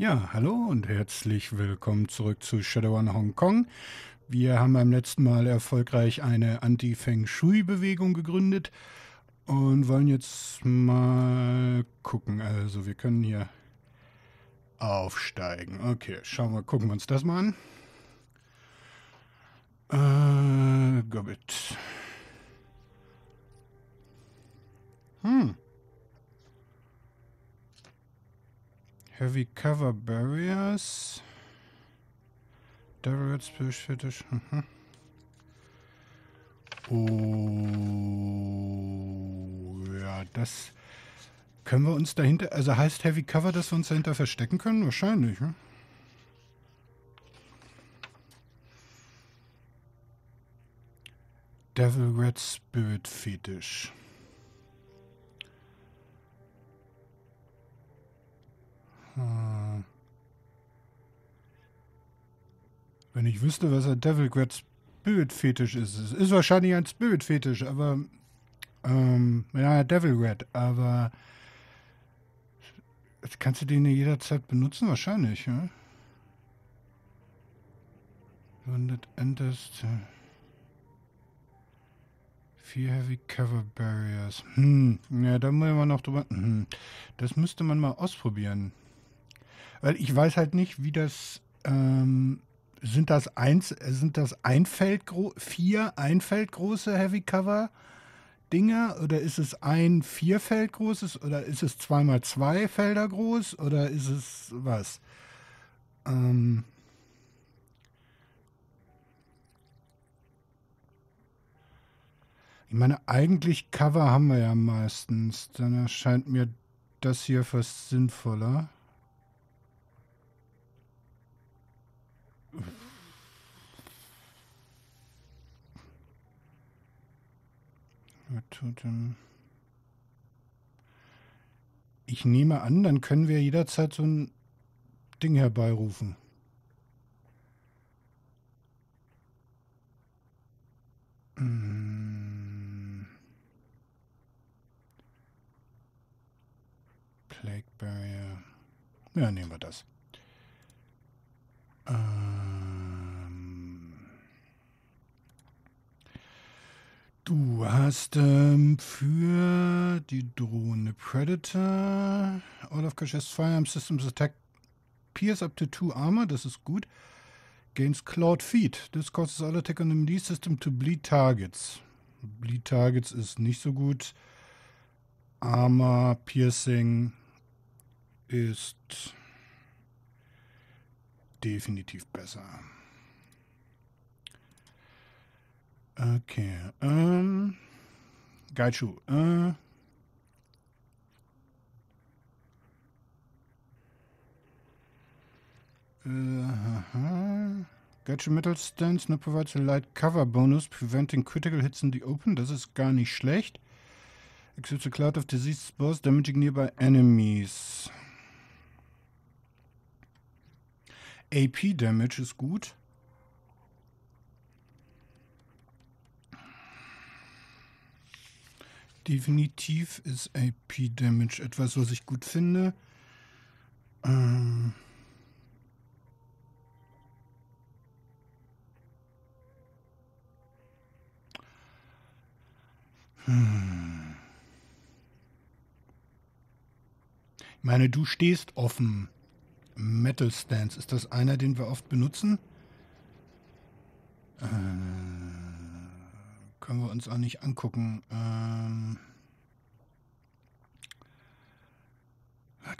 Ja, hallo und herzlich willkommen zurück zu Shadow One Hong Kong. Wir haben beim letzten Mal erfolgreich eine Anti-Feng Shui-Bewegung gegründet und wollen jetzt mal gucken. Also, wir können hier aufsteigen. Okay, schauen wir, gucken wir uns das mal an. Äh, Gobbit. Hm. Heavy Cover Barriers. Devil Spirit Fetish. Mhm. Oh, ja, das können wir uns dahinter. Also heißt Heavy Cover, dass wir uns dahinter verstecken können? Wahrscheinlich. Ne? Devil Red Spirit Fetish. Hm. Wenn ich wüsste, was ein Devil Grad Spirit Fetisch ist. Es ist wahrscheinlich ein Spirit Fetisch, aber ähm, ja, Devil Red, aber kannst du den ja jederzeit benutzen, wahrscheinlich, ja? Wenn das Vier Heavy Cover Barriers. Hm, ja, da muss man noch drüber. Hm. Das müsste man mal ausprobieren. Weil ich weiß halt nicht, wie das. Ähm, sind das eins, sind das Einfeld, vier Einfeldgroße Heavy Cover Dinger oder ist es ein Vierfeld großes oder ist es zweimal zwei Felder groß oder ist es was? Ähm ich meine, eigentlich Cover haben wir ja meistens. Dann erscheint mir das hier fast sinnvoller. Ich nehme an, dann können wir jederzeit so ein Ding herbeirufen. Plague hm. Barrier. Ja, nehmen wir das. Äh. Du hast ähm, für die Drohne Predator All of Cache's Firearm Systems Attack Pierce up to two armor, das ist gut. Gains Cloud Feed. This causes all attack on the melee system to bleed targets. Bleed Targets ist nicht so gut. Armor Piercing ist definitiv besser. Okay. Ähm. Gaichu. Äh. Uh, Gaichu Metal Stance ne, now provides a light cover bonus, preventing critical hits in the open. Das ist gar nicht schlecht. Except a cloud of diseased spores damaging nearby enemies. AP Damage ist gut. Definitiv ist AP Damage etwas, was ich gut finde. Ähm Ich meine, du stehst offen. Metal Stance, ist das einer, den wir oft benutzen? Äh können wir uns auch nicht angucken. Ähm, was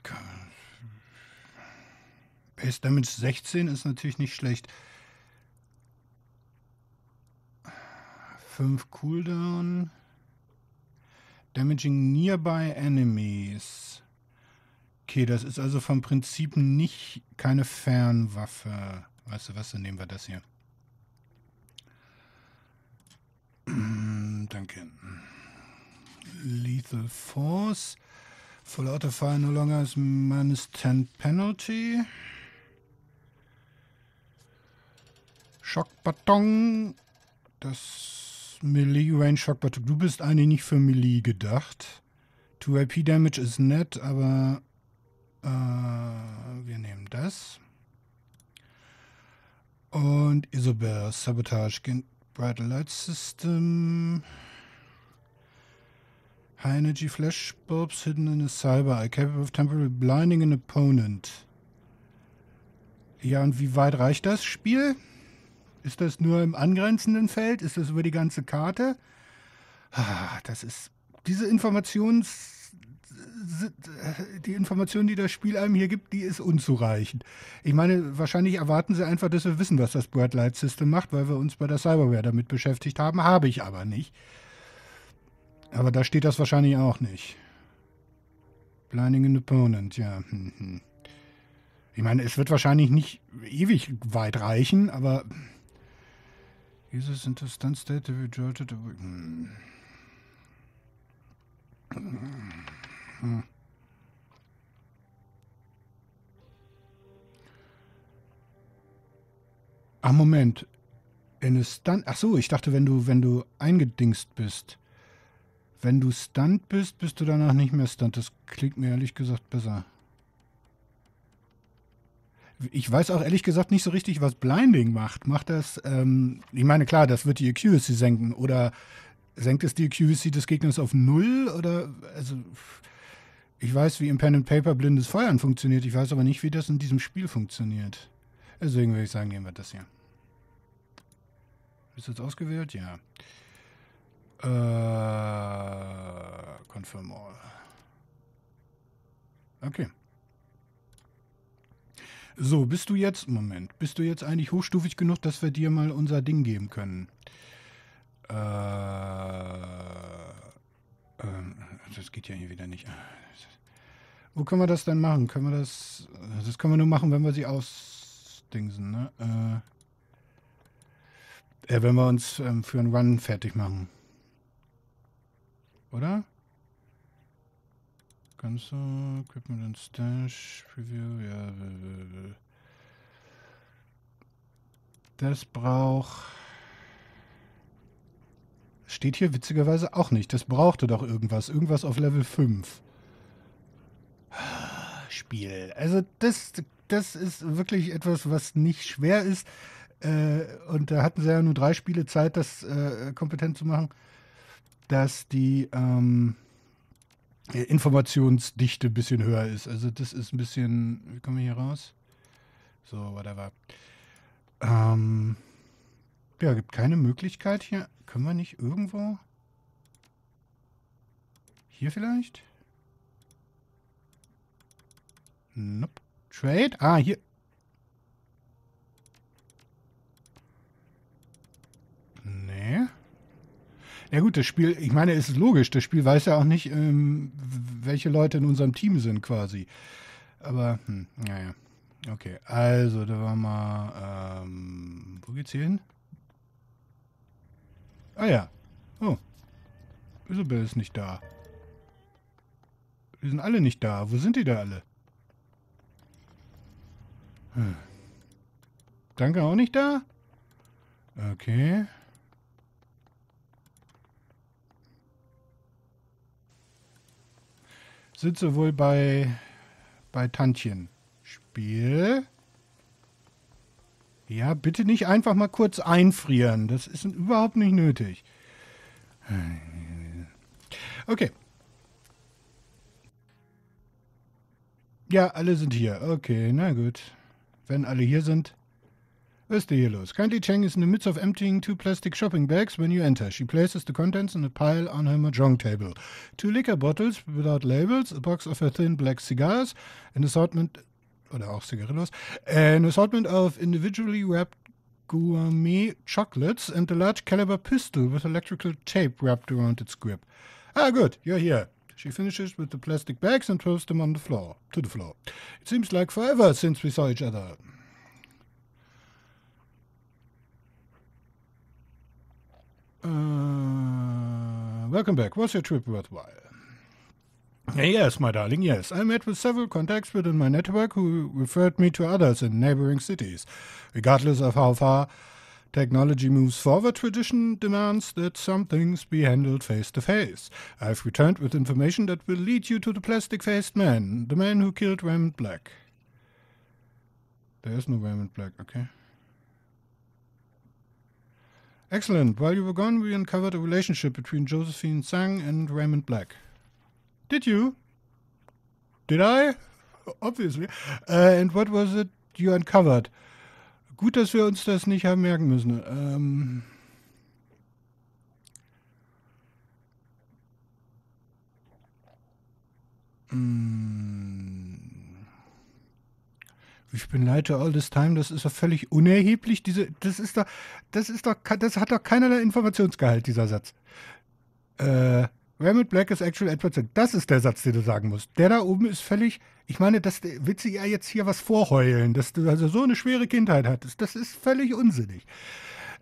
Base Damage 16 ist natürlich nicht schlecht. 5 Cooldown. Damaging nearby enemies. Okay, das ist also vom Prinzip nicht keine Fernwaffe. Weißt du was, dann nehmen wir das hier. Mm, danke. Lethal Force. Full lauter fire no longer is minus 10 penalty. Schockbaton. Das Melee Range Schockbaton. Du bist eigentlich nicht für Melee gedacht. 2IP Damage ist nett, aber äh, wir nehmen das. Und Isobel Sabotage Bright Light System. High energy flash bulbs hidden in a cyber eye, capable of temporarily blinding an opponent. Ja, und wie weit reicht das Spiel? Ist das nur im angrenzenden Feld? Ist das über die ganze Karte? Ah, das ist. Diese Informations- äh, die Information, die das Spiel einem hier gibt, die ist unzureichend. Ich meine, wahrscheinlich erwarten sie einfach, dass wir wissen, was das Bright Light System macht, weil wir uns bei der Cyberware damit beschäftigt haben. Habe ich aber nicht. Aber da steht das wahrscheinlich auch nicht. Blinding an Opponent, ja. Hm, hm. Ich meine, es wird wahrscheinlich nicht ewig weit reichen, aber. Jesus into stun state to be jolted. Hm. Ach, Moment. In a Stunt. Ach so, ich dachte, wenn du, wenn du eingedingst bist. Wenn du Stunt bist, bist du danach nicht mehr Stunt. Das klingt mir ehrlich gesagt besser. Ich weiß auch ehrlich gesagt nicht so richtig, was Blinding macht. Macht das, ähm, ich meine, klar, das wird die Accuracy e senken. Oder senkt es die Accuracy e des Gegners auf Null? Oder, also, ich weiß, wie im Pen and Paper blindes Feuern funktioniert. Ich weiß aber nicht, wie das in diesem Spiel funktioniert. Deswegen würde ich sagen, gehen wir das hier. Ist jetzt ausgewählt? Ja. Äh, confirm all. Okay. So, bist du jetzt, Moment, bist du jetzt eigentlich hochstufig genug, dass wir dir mal unser Ding geben können? Äh, äh das geht ja hier wieder nicht. Ah, das wo können wir das denn machen? Können wir das. Das können wir nur machen, wenn wir sie ausdingsen, ne? Äh, äh, wenn wir uns ähm, für einen Run fertig machen. Oder? Kannst du Equipment and Stash Preview, ja. Das braucht. Steht hier witzigerweise auch nicht. Das brauchte doch irgendwas. Irgendwas auf Level 5. Spiel. Also das, das ist wirklich etwas, was nicht schwer ist. Äh, und da hatten sie ja nur drei Spiele Zeit, das äh, kompetent zu machen, dass die ähm, Informationsdichte ein bisschen höher ist. Also das ist ein bisschen, wie kommen wir hier raus? So, whatever. Ähm, ja, gibt keine Möglichkeit hier. Können wir nicht irgendwo? Hier vielleicht? Nope. Trade? Ah, hier. Nee. Ja gut, das Spiel, ich meine, es ist logisch, das Spiel weiß ja auch nicht, ähm, welche Leute in unserem Team sind quasi. Aber, hm, naja. Okay, also da war mal, ähm, wo geht's hier hin? Ah ja. Oh. Isabel ist nicht da. Die sind alle nicht da. Wo sind die da alle? Hm. Danke auch nicht da? Okay. Sitze wohl bei, bei Tantchen. Spiel. Ja, bitte nicht einfach mal kurz einfrieren. Das ist überhaupt nicht nötig. Okay. Ja, alle sind hier. Okay, na gut. Wenn alle hier sind, is the yellows. Kindly Cheng is in the midst of emptying two plastic shopping bags when you enter. She places the contents in a pile on her mahjong table. Two liquor bottles without labels, a box of her thin black cigars, an assortment oder auch cigarillos, an assortment of individually wrapped gourmet chocolates, and a large caliber pistol with electrical tape wrapped around its grip. Ah, good, you're here. She finishes with the plastic bags and throws them on the floor, to the floor. It seems like forever since we saw each other. Uh, welcome back. Was your trip worthwhile? Uh, yes, my darling, yes. I met with several contacts within my network who referred me to others in neighboring cities, regardless of how far Technology moves forward, tradition demands that some things be handled face to face. I've returned with information that will lead you to the plastic faced man, the man who killed Raymond Black. There is no Raymond Black, okay. Excellent. While you were gone, we uncovered a relationship between Josephine Tsang and Raymond Black. Did you? Did I? Obviously. Uh, and what was it you uncovered? Gut, dass wir uns das nicht haben merken müssen. Ähm hm. Ich bin Leiter all this time, das ist doch völlig unerheblich. Diese, das ist doch, das ist doch, das hat doch keinerlei Informationsgehalt, dieser Satz. Äh, Raymond Black is actual Edward Sinn. Das ist der Satz, den du sagen musst. Der da oben ist völlig, ich meine, das willst du ja jetzt hier was vorheulen, dass du also so eine schwere Kindheit hattest. Das ist völlig unsinnig.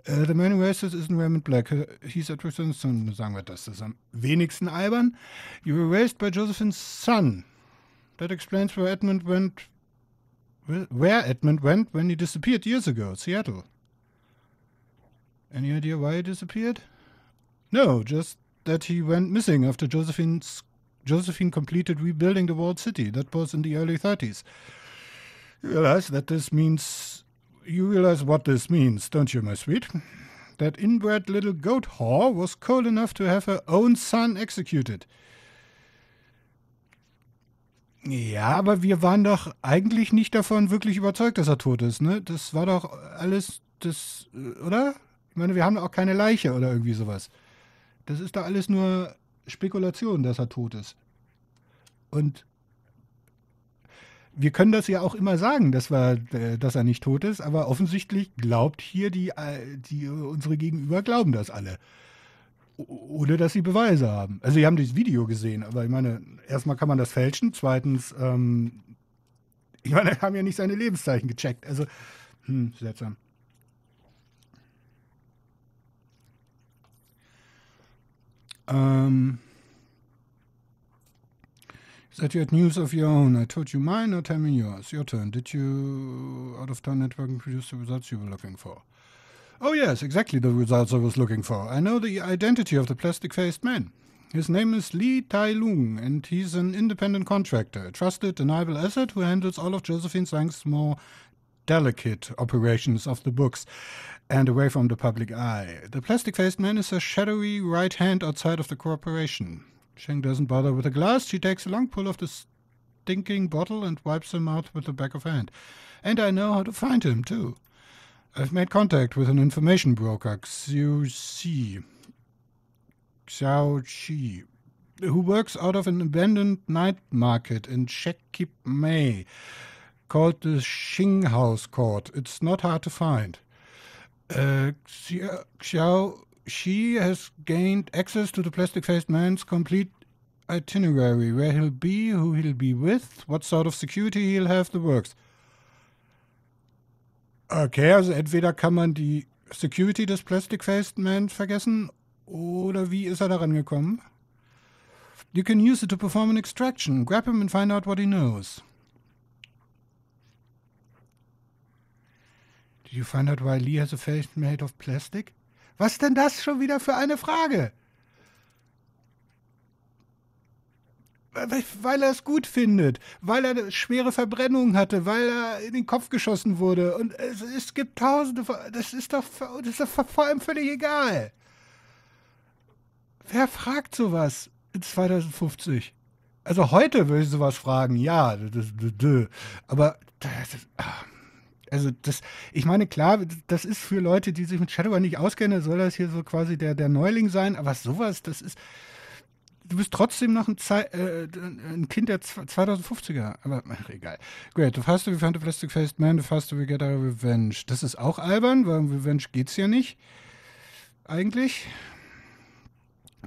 Uh, the Man Who Races ist ein Raymond Black. Äh, He's Edward Sinn's son, sagen wir das. Das ist am wenigsten albern. You were raised by Josephine's son. That explains where Edmund went, where Edmund went when he disappeared years ago, Seattle. Any idea why he disappeared? No, just that he went missing after Josephine's, Josephine completed rebuilding the walled city. That was in the early 30s. You realize that this means. You realize what this means, don't you, my sweet? That inbred little goat whore was cold enough to have her own son executed. Ja, aber wir waren doch eigentlich nicht davon wirklich überzeugt, dass er tot ist, ne? Das war doch alles das, äh, oder? Ich meine, wir haben auch keine Leiche oder irgendwie sowas. das ist da alles nur Spekulation, dass er tot ist. Und wir können das ja auch immer sagen, dass, wir, äh, dass er nicht tot ist, aber offensichtlich glaubt hier die, äh, die unsere Gegenüber glauben das alle. Ohne dass sie Beweise haben. Also, sie haben dieses Video gesehen, aber ich meine, erstmal kann man das fälschen, zweitens, ähm, ich meine, haben ja nicht seine Lebenszeichen gecheckt. Also, hm, seltsam. Um, that you had news of your own. I told you mine, now tell me yours. Your turn. Did you out of town networking produce the results you were looking for? Oh, yes, exactly the results I was looking for. I know the identity of the plastic faced man. His name is Li Tai Lung, and he's an independent contractor, a trusted, deniable asset who handles all of Josephine Zhang's more delicate operations of the books and away from the public eye. The plastic faced man is a shadowy right hand outside of the corporation. Sheng doesn't bother with a glass, she takes a long pull of the stinking bottle and wipes her mouth with the back of her hand. And I know how to find him, too. I've made contact with an information broker, Xiu Xi. Xiao Xi, who works out of an abandoned night market in Shekip May called the Shing House Court. It's not hard to find. Uh, Xiao she has gained access to the plastic faced man's complete itinerary, where he'll be, who he'll be with, what sort of security he'll have, the works. Okay, also entweder kann man die Security des Plastic Faced Man vergessen oder wie ist er daran gekommen? You can use it to perform an extraction. Grab him and find out what he knows. Did you find out why Lee has a face made of plastic? Was denn das schon wieder für eine Frage? Weil er es gut findet, weil er schwere Verbrennungen hatte, weil er in den Kopf geschossen wurde. Und es, es gibt tausende von. Das ist doch, das ist doch vor allem völlig egal. Wer fragt sowas in 2050? Also heute würde ich sowas fragen, ja. Aber das ist, ah also das, ich meine, klar, das ist für Leute, die sich mit Shadowrun nicht auskennen, soll das hier so quasi der, der Neuling sein, aber sowas, das ist, du bist trotzdem noch ein, Zeit, äh, ein Kind der 2050er, aber ach, egal. Great, the faster we find plastic-faced man, du faster wie get our revenge. Das ist auch albern, weil um Revenge geht's ja nicht, eigentlich.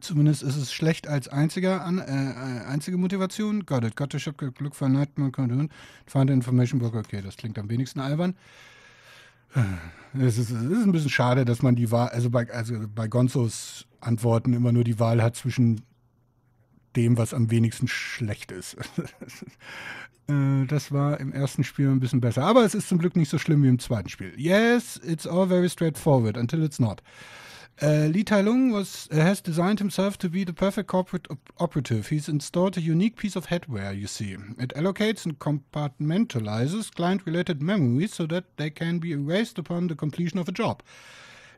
Zumindest ist es schlecht als einziger an, äh, äh einzige Motivation. Got it. Got the shop, Glück für night, man Find the information book. Okay, das klingt am wenigsten albern. Äh, es ist, es ist ein bisschen schade, dass man die Wahl, also bei, also bei Gonzos Antworten immer nur die Wahl hat zwischen dem, was am wenigsten schlecht ist. Äh, das war im ersten Spiel ein bisschen besser. Aber es ist zum Glück nicht so schlimm wie im zweiten Spiel. Yes, it's all very straightforward until it's not. Uh, Li Tailung was, uh, has designed himself to be the perfect corporate op operative. He's installed a unique piece of headware, you see. It allocates and compartmentalizes client related memories so that they can be erased upon the completion of a job.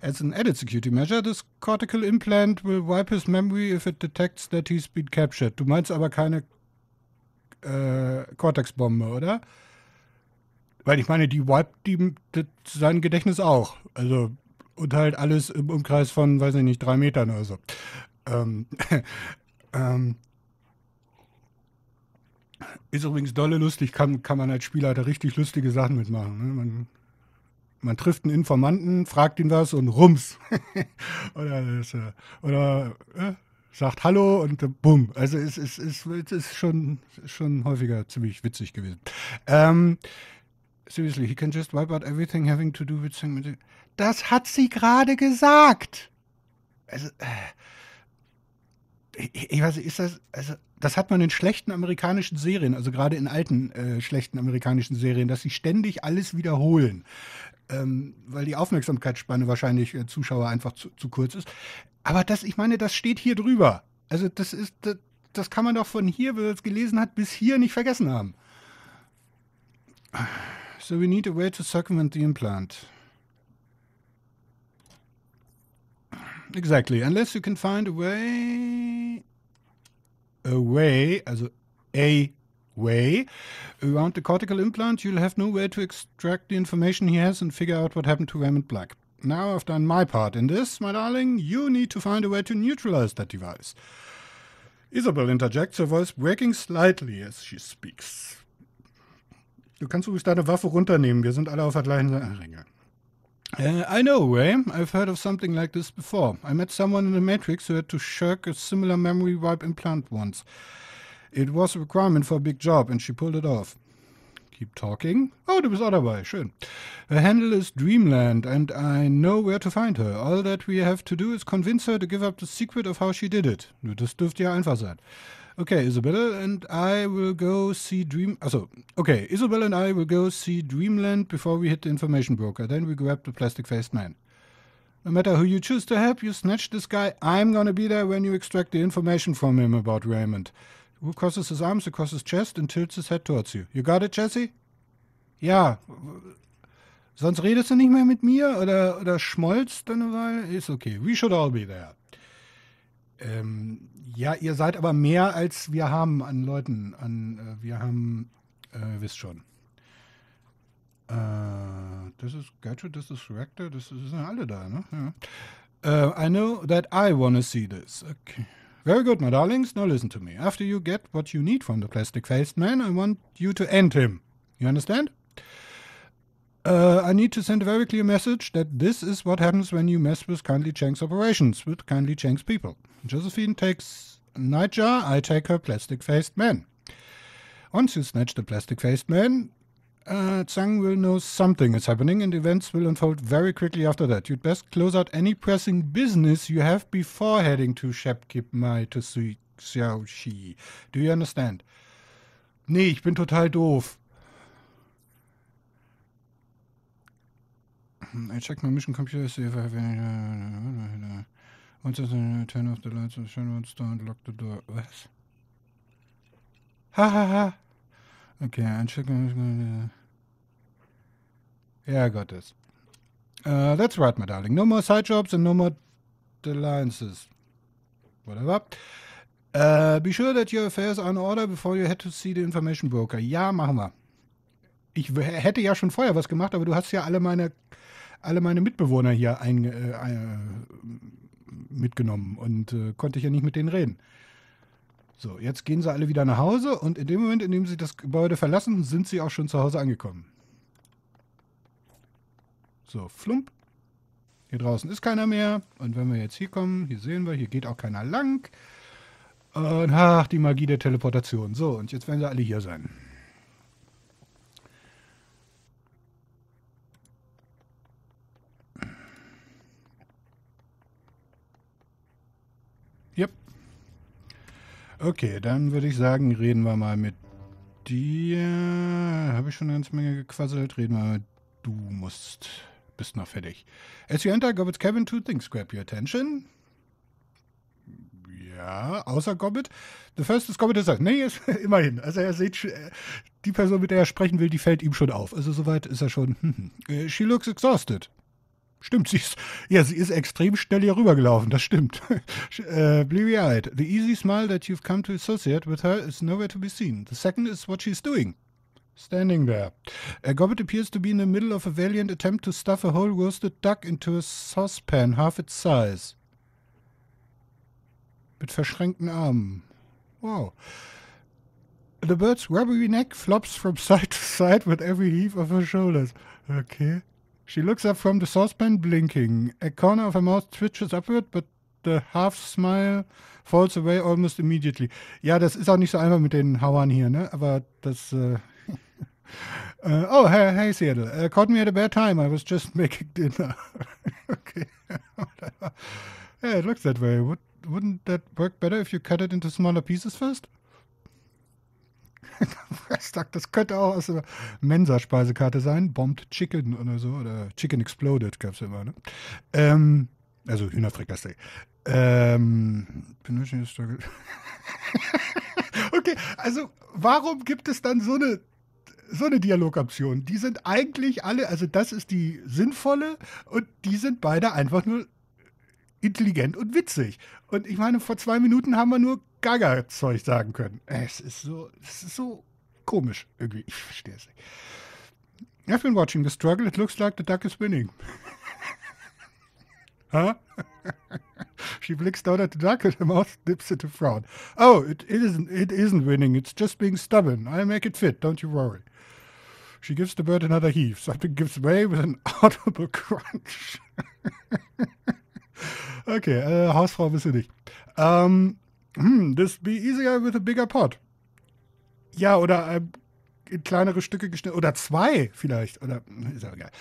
As an added security measure, this cortical implant will wipe his memory if it detects that he's been captured. Du meinst aber keine äh, Cortex-Bombe, oder? Weil ich meine, die wiped die, das, sein Gedächtnis auch. Also Und halt alles im Umkreis von, weiß ich nicht, drei Metern oder so. Ähm, ähm, ist übrigens dolle lustig, kann, kann man als Spieler da halt richtig lustige Sachen mitmachen. Ne? Man, man trifft einen Informanten, fragt ihn was und rums. oder das, äh, oder äh, sagt Hallo und äh, bumm. Also es, es, es, es ist schon, schon häufiger ziemlich witzig gewesen. Ähm, seriously, he can just wipe out everything having to do with... Das hat sie gerade gesagt. Also, äh, ich, ich weiß, ist das, also, das hat man in schlechten amerikanischen Serien, also gerade in alten äh, schlechten amerikanischen Serien, dass sie ständig alles wiederholen, ähm, weil die Aufmerksamkeitsspanne wahrscheinlich äh, Zuschauer einfach zu, zu, kurz ist. Aber das, ich meine, das steht hier drüber. Also das ist, das, das kann man doch von hier, wer es gelesen hat, bis hier nicht vergessen haben. So we need a way to circumvent the implant. Exactly. Unless you can find a way, a way, as a way around the cortical implant, you'll have no way to extract the information he has and figure out what happened to Raymond Black. Now I've done my part in this, my darling. You need to find a way to neutralize that device. Isabel interjects, her voice breaking slightly as she speaks. Du kannst a deine Waffe runternehmen. Wir sind alle auf der gleichen Seite. Uh, I know, Ray. I've heard of something like this before. I met someone in the Matrix who had to shirk a similar memory wipe implant once. It was a requirement for a big job, and she pulled it off. Keep talking. Oh, there was otherwise. Sure. Schön. Her handle is Dreamland, and I know where to find her. All that we have to do is convince her to give up the secret of how she did it. Das dürfte ja einfach sein. Okay, Isabella and I will go see Dream. Also, okay, Isabella and I will go see Dreamland before we hit the information broker. Then we grab the plastic faced man. No matter who you choose to help, you snatch this guy. I'm gonna be there when you extract the information from him about Raymond, who crosses his arms across his chest and tilts his head towards you. You got it, Jesse? Ja. Sonst redest du nicht mehr mit mir oder, oder dann? eine Weile? Ist okay. We should all be there. Ähm, ja, ihr seid aber mehr als wir haben an Leuten. An, äh, wir haben, äh, wisst schon. Äh, das ist Gadget, das ist Rector, das sind alle da, ne? Ja. Uh, I know that I wanna see this. Okay. Very good, my darlings. Now listen to me. After you get what you need from the plastic faced man, I want you to end him. You understand? Uh, I need to send a very clear message that this is what happens when you mess with Kindly Chang's operations, with Kindly Chang's people. Josephine takes Nightjar, I take her plastic faced man. Once you snatch the plastic faced man, uh, Tsang will know something is happening and events will unfold very quickly after that. You'd best close out any pressing business you have before heading to Mai to see Xiaoxi. Do you understand? Nee, ich bin total doof. I check my mission computer, see if I have any. Once I turn off the lights, I shut one star and lock the door. Was? Hahaha. okay, I check my mission Yeah, I got this. Uh, that's right, my darling. No more side jobs and no more alliances. Whatever. Uh, be sure that your affairs are in order before you head to see the information broker. Ja, machen wir. Ich hätte ja schon vorher was gemacht, aber du hast ja alle meine alle meine Mitbewohner hier äh, ein, äh, mitgenommen und äh, konnte ich ja nicht mit denen reden. So, jetzt gehen sie alle wieder nach Hause und in dem Moment, in dem sie das Gebäude verlassen, sind sie auch schon zu Hause angekommen. So, flump. Hier draußen ist keiner mehr. Und wenn wir jetzt hier kommen, hier sehen wir, hier geht auch keiner lang. Und ach, die Magie der Teleportation. So, und jetzt werden sie alle hier sein. Okay, dann würde ich sagen, reden wir mal mit dir. Habe ich schon eine ganze Menge gequasselt. Reden wir mit du musst. Bist noch fertig. As you enter Gobbit's cabin, two things grab your attention. Ja, außer Gobbit. The first is Gobbit is that. Nee, ist, immerhin. Also er sieht, äh, die Person, mit der er sprechen will, die fällt ihm schon auf. Also soweit ist er schon. Äh, she looks exhausted. Stimmt, sie ist, ja, sie ist extrem schnell hier rübergelaufen, das stimmt. uh, äh, Bleary-eyed. The easy smile that you've come to associate with her is nowhere to be seen. The second is what she's doing. Standing there. Uh, Gobbett appears to be in the middle of a valiant attempt to stuff a whole roasted duck into a saucepan half its size. Mit verschränkten Armen. Wow. The bird's rubbery neck flops from side to side with every heave of her shoulders. Okay. She looks up from the saucepan, blinking. A corner of her mouth twitches upward, but the half smile falls away almost immediately. Ja, das ist auch nicht so einfach mit den Hauern hier, ne? Aber das. Äh, uh, oh, hey, hey Seattle. Uh, caught me at a bad time. I was just making dinner. okay. yeah, it looks that way. Would, wouldn't that work better if you cut it into smaller pieces first? Freitag, das könnte auch aus der Mensa-Speisekarte sein. Bombed Chicken oder so. Oder Chicken Exploded gab es immer, ne? Ähm, also Hühnerfrikassee. Ähm, okay, also warum gibt es dann so eine so eine Dialogoption? Die sind eigentlich alle, also das ist die sinnvolle und die sind beide einfach nur intelligent und witzig. Und ich meine, vor zwei Minuten haben wir nur Gaga-Zeug sagen können. Es ist so, es ist so komisch irgendwie. Ich verstehe es nicht. I've been watching the struggle. It looks like the duck is winning. huh? she blinks down at the duck and the mouse dips into frown. Oh, it, it isn't. It isn't winning. It's just being stubborn. I make it fit. Don't you worry. She gives the bird another heave. Something gives way with an audible crunch. okay, äh, Hausfrau bist du nicht. Ähm, hm, this be easier with a bigger pot. Ja, oder äh, in kleinere Stücke geschnitten. Oder zwei vielleicht. Oder hm, ist ja egal.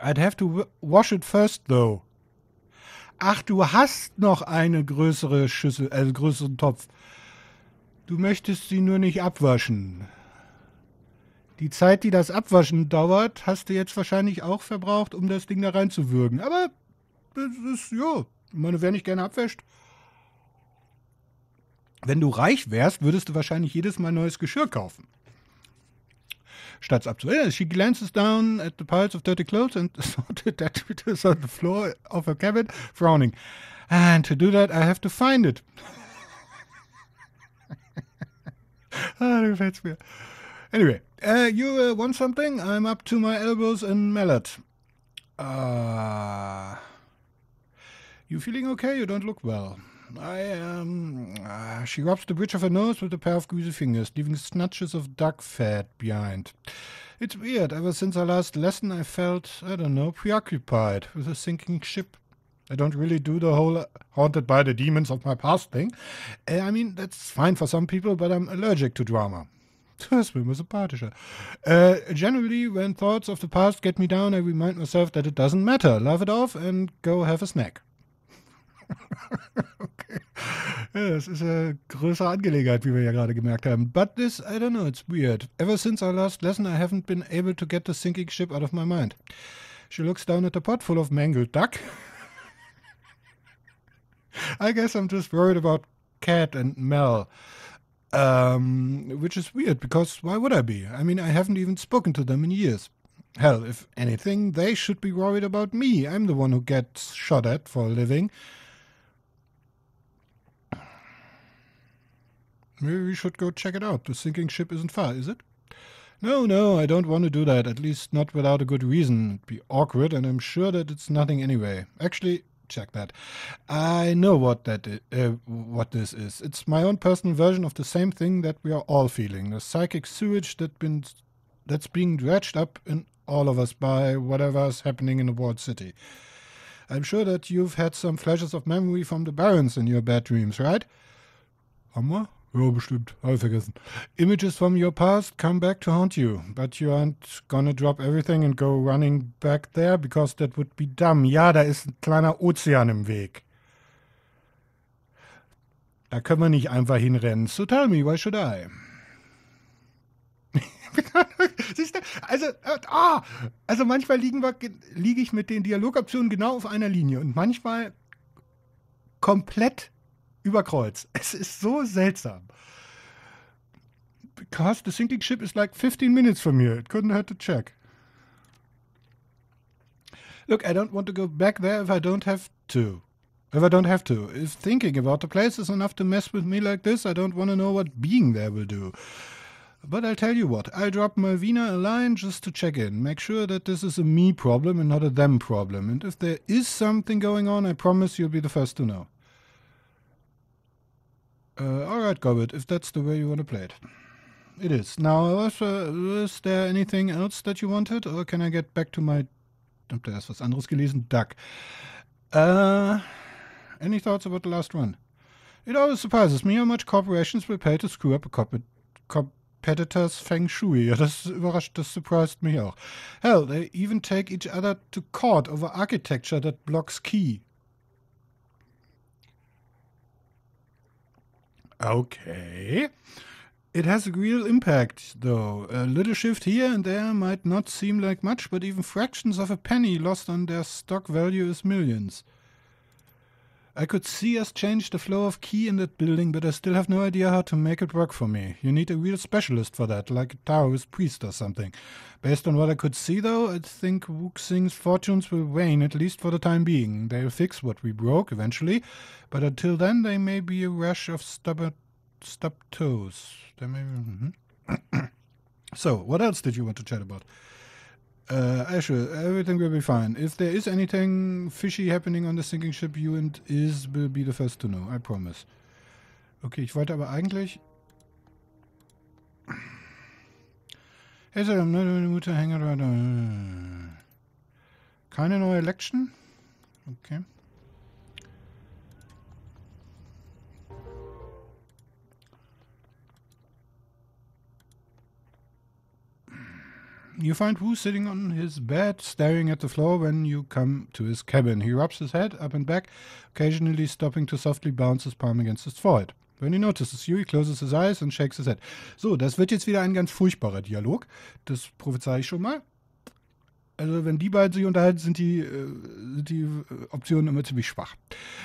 I'd have to wash it first though. Ach, du hast noch eine größere Schüssel, also größeren Topf. Du möchtest sie nur nicht abwaschen. Die Zeit, die das Abwaschen dauert, hast du jetzt wahrscheinlich auch verbraucht, um das Ding da reinzuwürgen. Aber das ist, ja, ich meine, wer nicht gerne abwäscht, wenn du reich wärst, würdest du wahrscheinlich jedes Mal neues Geschirr kaufen. Statt abzuwählen, she glances down at the piles of dirty clothes and sorted that on the floor of her cabin, frowning. And to do that, I have to find it. ah, du fällst mir. Anyway, uh, you uh, want something? I'm up to my elbows in mallet. Uh, you feeling okay? You don't look well. I, um, uh, she rubs the bridge of her nose with a pair of greasy fingers, leaving snatches of duck fat behind. It's weird. Ever since our last lesson, I felt, I don't know, preoccupied with a sinking ship. I don't really do the whole haunted by the demons of my past thing. Eh, I mean, that's fine for some people, but I'm allergic to drama. Das will mir sympathischer. Uh, generally, when thoughts of the past get me down, I remind myself that it doesn't matter. Laugh it off and go have a snack. okay. Ja, das ist eine größere Angelegenheit, wie wir ja gerade gemerkt haben. But this, I don't know, it's weird. Ever since our last lesson, I haven't been able to get the sinking ship out of my mind. She looks down at the pot full of mangled duck. I guess I'm just worried about Cat and Mel. Um, which is weird, because why would I be? I mean, I haven't even spoken to them in years. Hell, if anything, they should be worried about me. I'm the one who gets shot at for a living. Maybe we should go check it out. The sinking ship isn't far, is it? No, no, I don't want to do that, at least not without a good reason. It'd be awkward, and I'm sure that it's nothing anyway. Actually, check that. I know what that is, uh, what this is. It's my own personal version of the same thing that we are all feeling. The psychic sewage that been that's being dredged up in all of us by whatever is happening in the Ward city. I'm sure that you've had some flashes of memory from the barons in your bad dreams, right? Haben Ja, bestimmt. Habe ich vergessen. Images from your past come back to haunt you, but you aren't gonna drop everything and go running back there because that would be dumb. Ja, da ist ein kleiner Ozean im Weg. Da können wir nicht einfach hinrennen. So tell me, why should I? Siehst du? also, äh, ah, also manchmal liegen wir, liege ich mit den Dialogoptionen genau auf einer Linie und manchmal komplett über Kreuz. Es ist so seltsam. Because the sinking ship is like 15 minutes from here. It couldn't hurt to check. Look, I don't want to go back there if I don't have to. If I don't have to. If thinking about the place is enough to mess with me like this, I don't want to know what being there will do. But I'll tell you what, I'll drop Malvina a line just to check in, make sure that this is a me problem and not a them problem. And if there is something going on, I promise you'll be the first to know. Uh, Alright, Gobert, if that's the way you want to play it. It is. Now, was, uh, there anything else that you wanted? Or can I get back to my... Hab erst was anderes gelesen? Duck. Uh, any thoughts about the last one? It always surprises me how much corporations will pay to screw up a competitors Feng Shui. Ja, das überrascht, das surprised me, auch. Hell, they even take each other to court over architecture that blocks key. Okay. It has a real impact, though. A little shift here and there might not seem like much, but even fractions of a penny lost on their stock value is millions. I could see us change the flow of key in that building, but I still have no idea how to make it work for me. You need a real specialist for that, like a Taoist priest or something. Based on what I could see, though, I think Wuxing's fortunes will wane, at least for the time being. They'll fix what we broke eventually, but until then, they may be a rash of stubborn, stubbed toes. They may. Mm-hmm. so, what else did you want to chat about? Uh, Asher, everything will be fine. If there is anything fishy happening on the sinking ship, you and Is will be the first to know. I promise. Okay, ich wollte aber eigentlich... Hey, sir, I'm not a Mutter, hang around. Äh. Keine neue Election? Okay. You find Wu sitting on his bed, staring at the floor when you come to his cabin. He rubs his head up and back, occasionally stopping to softly bounce his palm against his forehead. When he notices you, he closes his eyes and shakes his head. So, das wird jetzt wieder ein ganz furchtbarer Dialog. Das prophezei ich schon mal. Also, wenn die beiden sich unterhalten, sind die, äh, die äh, Optionen immer ziemlich schwach.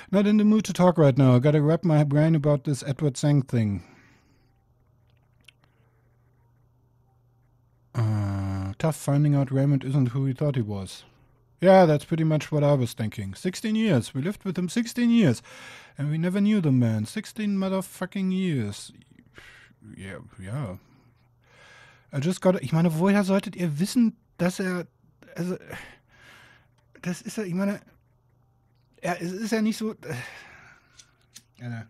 Not in the mood to talk right now. Gotta wrap my brain about this Edward Zeng thing. tough finding out Raymond isn't who he thought he was. Yeah, that's pretty much what I was thinking. 16 years. We lived with him 16 years. And we never knew the man. 16 motherfucking years. Yeah, yeah. I just got. Ich meine, woher solltet ihr wissen, dass er. Also. Das ist ja. Ich meine. Ja, es ist ja nicht so. Äh, ja,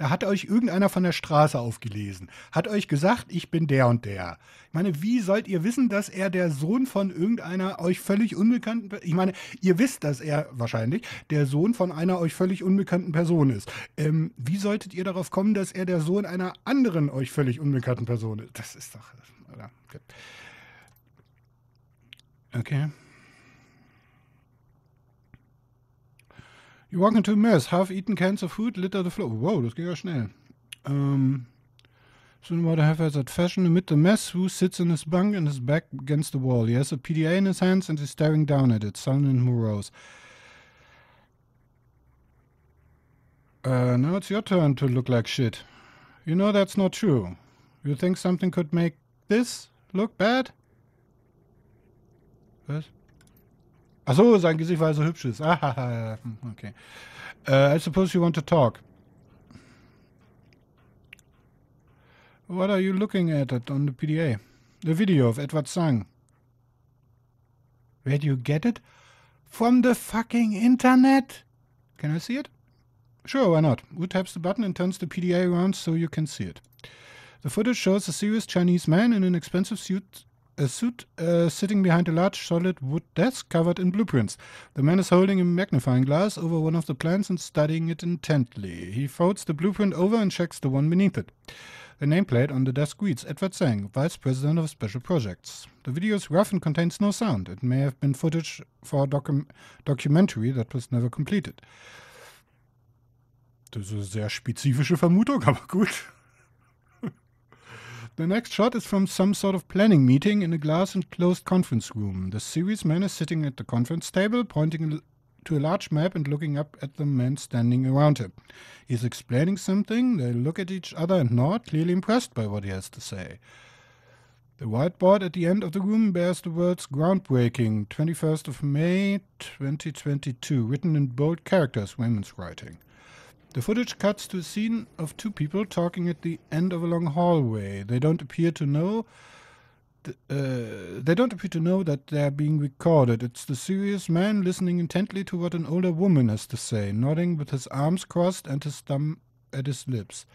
da hat euch irgendeiner von der Straße aufgelesen, hat euch gesagt, ich bin der und der. Ich meine, wie sollt ihr wissen, dass er der Sohn von irgendeiner euch völlig unbekannten, Pe ich meine, ihr wisst, dass er wahrscheinlich der Sohn von einer euch völlig unbekannten Person ist. Ähm, wie solltet ihr darauf kommen, dass er der Sohn einer anderen euch völlig unbekannten Person ist? Das ist doch, oder? Okay. You walk into a mess, half eaten cans of food litter the floor. Wow, das ging ja schnell. Um, ähm, soon have has that fashion amid the mess who sits in his bunk and his back against the wall. He has a PDA in his hands and is staring down at it, sullen and morose. Uh, now it's your turn to look like shit. You know that's not true. You think something could make this look bad? What? Ach so, sein Gesicht, weil so hübsch ist. Ah, hm, okay. Uh, I suppose you want to talk. What are you looking at it on the PDA? The video of Edward Sang. Where do you get it? From the fucking internet! Can I see it? Sure, why not? Who taps the button and turns the PDA around so you can see it? The footage shows a serious Chinese man in an expensive suit a suit uh, sitting behind a large solid wood desk covered in blueprints. The man is holding a magnifying glass over one of the plans and studying it intently. He folds the blueprint over and checks the one beneath it. The nameplate on the desk reads Edward Zhang, Vice President of Special Projects. The video is rough and contains no sound. It may have been footage for a docu documentary that was never completed. Das ist eine sehr spezifische Vermutung, aber gut. The next shot is from some sort of planning meeting in a glass enclosed conference room. The series man is sitting at the conference table, pointing to a large map and looking up at the men standing around him. He is explaining something, they look at each other and nod, clearly impressed by what he has to say. The whiteboard at the end of the room bears the words groundbreaking, 21st of May 2022, written in bold characters, women's writing. The footage cuts to a scene of two people talking at the end of a long hallway. They don't appear to know. uh, they don't appear to know that they are being recorded. It's the serious man listening intently to what an older woman has to say, nodding with his arms crossed and his thumb at his lips.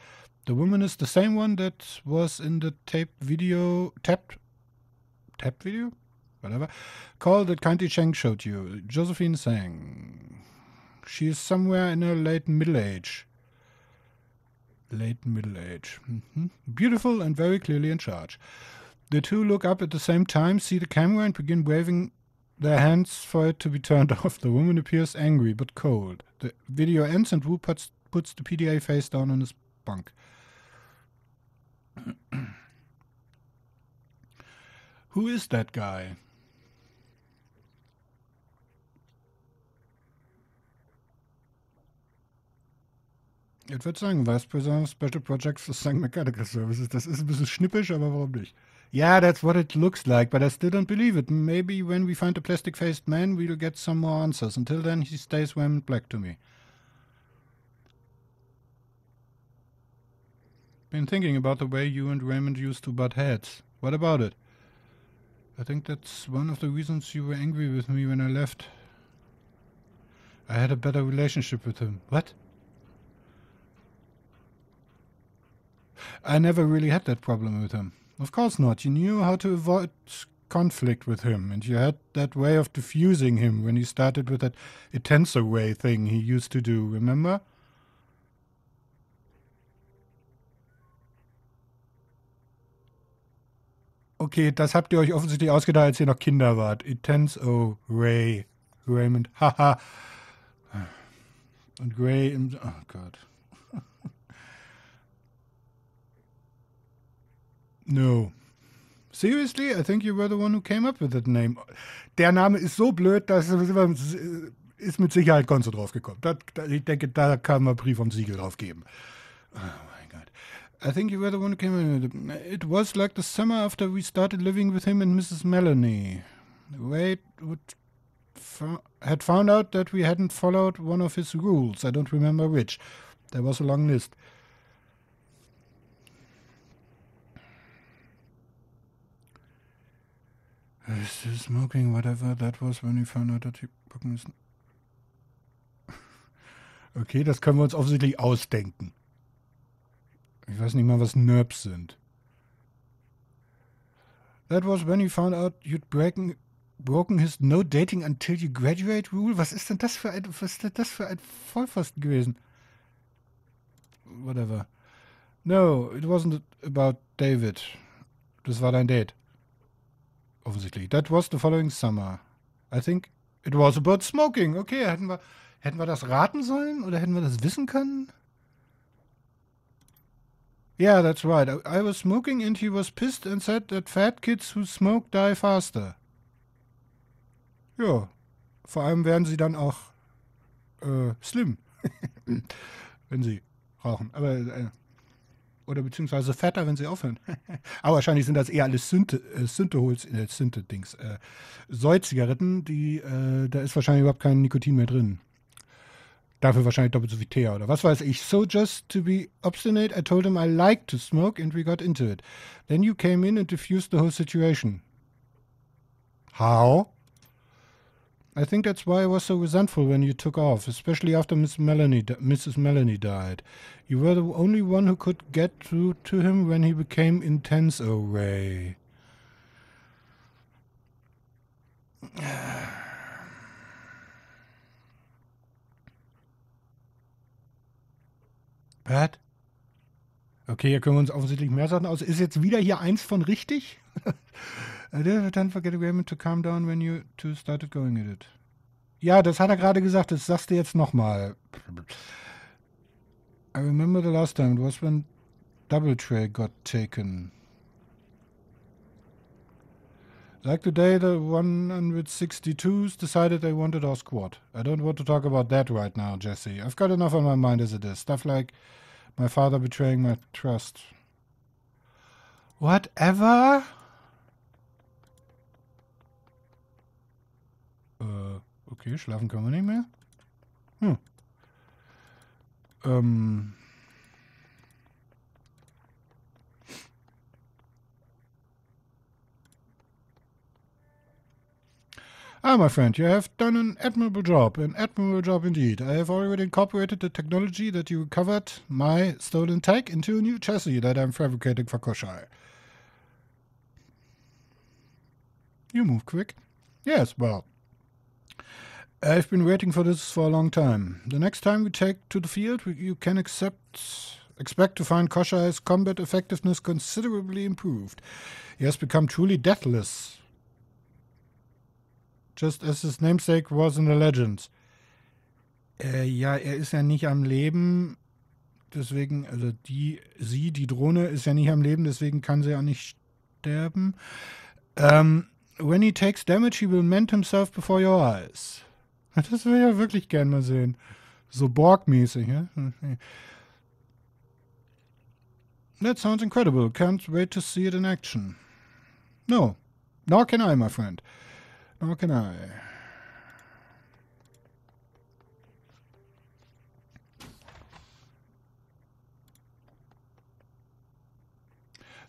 The woman is the same one that was in the tape video tapped tap video? Whatever. Call that Kanti Cheng showed you. Josephine Sang she is somewhere in her late middle age. Late middle age. Mm-hmm. Beautiful and very clearly in charge. The two look up at the same time, see the camera, and begin waving their hands for it to be turned off. The woman appears angry but cold. The video ends, and Wu puts, puts the PDA face down on his bunk. Who is that guy? Ich würde sagen, Vice President Special Projects for Sang Mechanical Services. Das ist ein bisschen schnippisch, aber warum nicht? Yeah, that's what it looks like, but I still don't believe it. Maybe when we find a plastic faced man, we'll get some more answers. Until then, he stays wearing black to me. Been thinking about the way you and Raymond used to butt heads. What about it? I think that's one of the reasons you were angry with me when I left. I had a better relationship with him. What? I never really had that problem with him. Of course not. You knew how to avoid conflict with him, and you had that way of diffusing him when he started with that tensor way thing he used to do, remember? Okay, das habt ihr euch offensichtlich ausgedacht, als ihr noch Kinder wart. O Ray. Raymond. Haha. Und Gray im. Oh Gott. No. Seriously, I think you were the one who came up with that name. Der Name ist so blöd, dass äh, ist mit Sicherheit Gonzo draufgekommen. Das, ich denke, da kann man Brief und Siegel drauf geben. Oh my God. I think you were the one who came up in. It was like the summer after we started living with him and Mrs. Melanie. Wade would had found out that we hadn't followed one of his rules. I don't remember which. There was a long list. I'm still smoking whatever that was when we found out that he müssen. Okay, das können wir uns offensichtlich ausdenken. Ich weiß nicht mal, was Nerbs sind. That was when he found out you'd breaking, broken his no dating until you graduate rule. Was ist denn das für ein, was ist denn das für ein Vollpfosten gewesen? Whatever. No, it wasn't about David. Das war dein Date offensichtlich. That was the following summer. I think it was about smoking. Okay, hätten wir, hätten wir das raten sollen oder hätten wir das wissen können? Yeah, that's right. I, I was smoking and he was pissed and said that fat kids who smoke die faster. Ja, vor allem werden sie dann auch äh, slim, wenn sie rauchen. Aber äh, oder beziehungsweise fetter, wenn sie aufhören. Aber wahrscheinlich sind das eher alles Synte, äh, äh, Synte-Dings. Äh, Säuzigaretten, die, äh, da ist wahrscheinlich überhaupt kein Nikotin mehr drin. Dafür wahrscheinlich doppelt so viel Tee oder was weiß ich. So just to be obstinate, I told him I liked to smoke and we got into it. Then you came in and diffused the whole situation. How? I think that's why I was so resentful when you took off, especially after Miss Melanie, Mrs. Melanie died. You were the only one who could get through to him when he became intense, oh Ray. Pat? Okay, hier können wir uns offensichtlich mehr Sachen aus. Ist jetzt wieder hier eins von richtig? I did bit time for get agreement to calm down when you two started going at it. Ja, das hat er gerade gesagt, das sagst du jetzt nochmal. I remember the last time it was when Double Tray got taken. Like the day the 162s decided they wanted our squad. I don't want to talk about that right now, Jesse. I've got enough on my mind as it is. Stuff like my father betraying my trust. Whatever? Äh, okay, schlafen können wir nicht mehr. Hm. Ähm. Ah, my friend, you have done an admirable job, an admirable job indeed. I have already incorporated the technology that you recovered, my stolen tech, into a new chassis that I'm fabricating for Koshai. You move quick. Yes, well, I've been waiting for this for a long time. The next time we take to the field, you can accept, expect to find Koshai's combat effectiveness considerably improved. He has become truly deathless. Just as his namesake was in the legends. Äh, ja, er ist ja nicht am Leben. Deswegen, also die, sie, die Drohne, ist ja nicht am Leben, deswegen kann sie ja nicht sterben. Um, ähm, when he takes damage, he will mend himself before your eyes. Das will ich ja wirklich gerne mal sehen. So Borg-mäßig, ja? That sounds incredible. Can't wait to see it in action. No. Nor can I, my friend. Nor can I.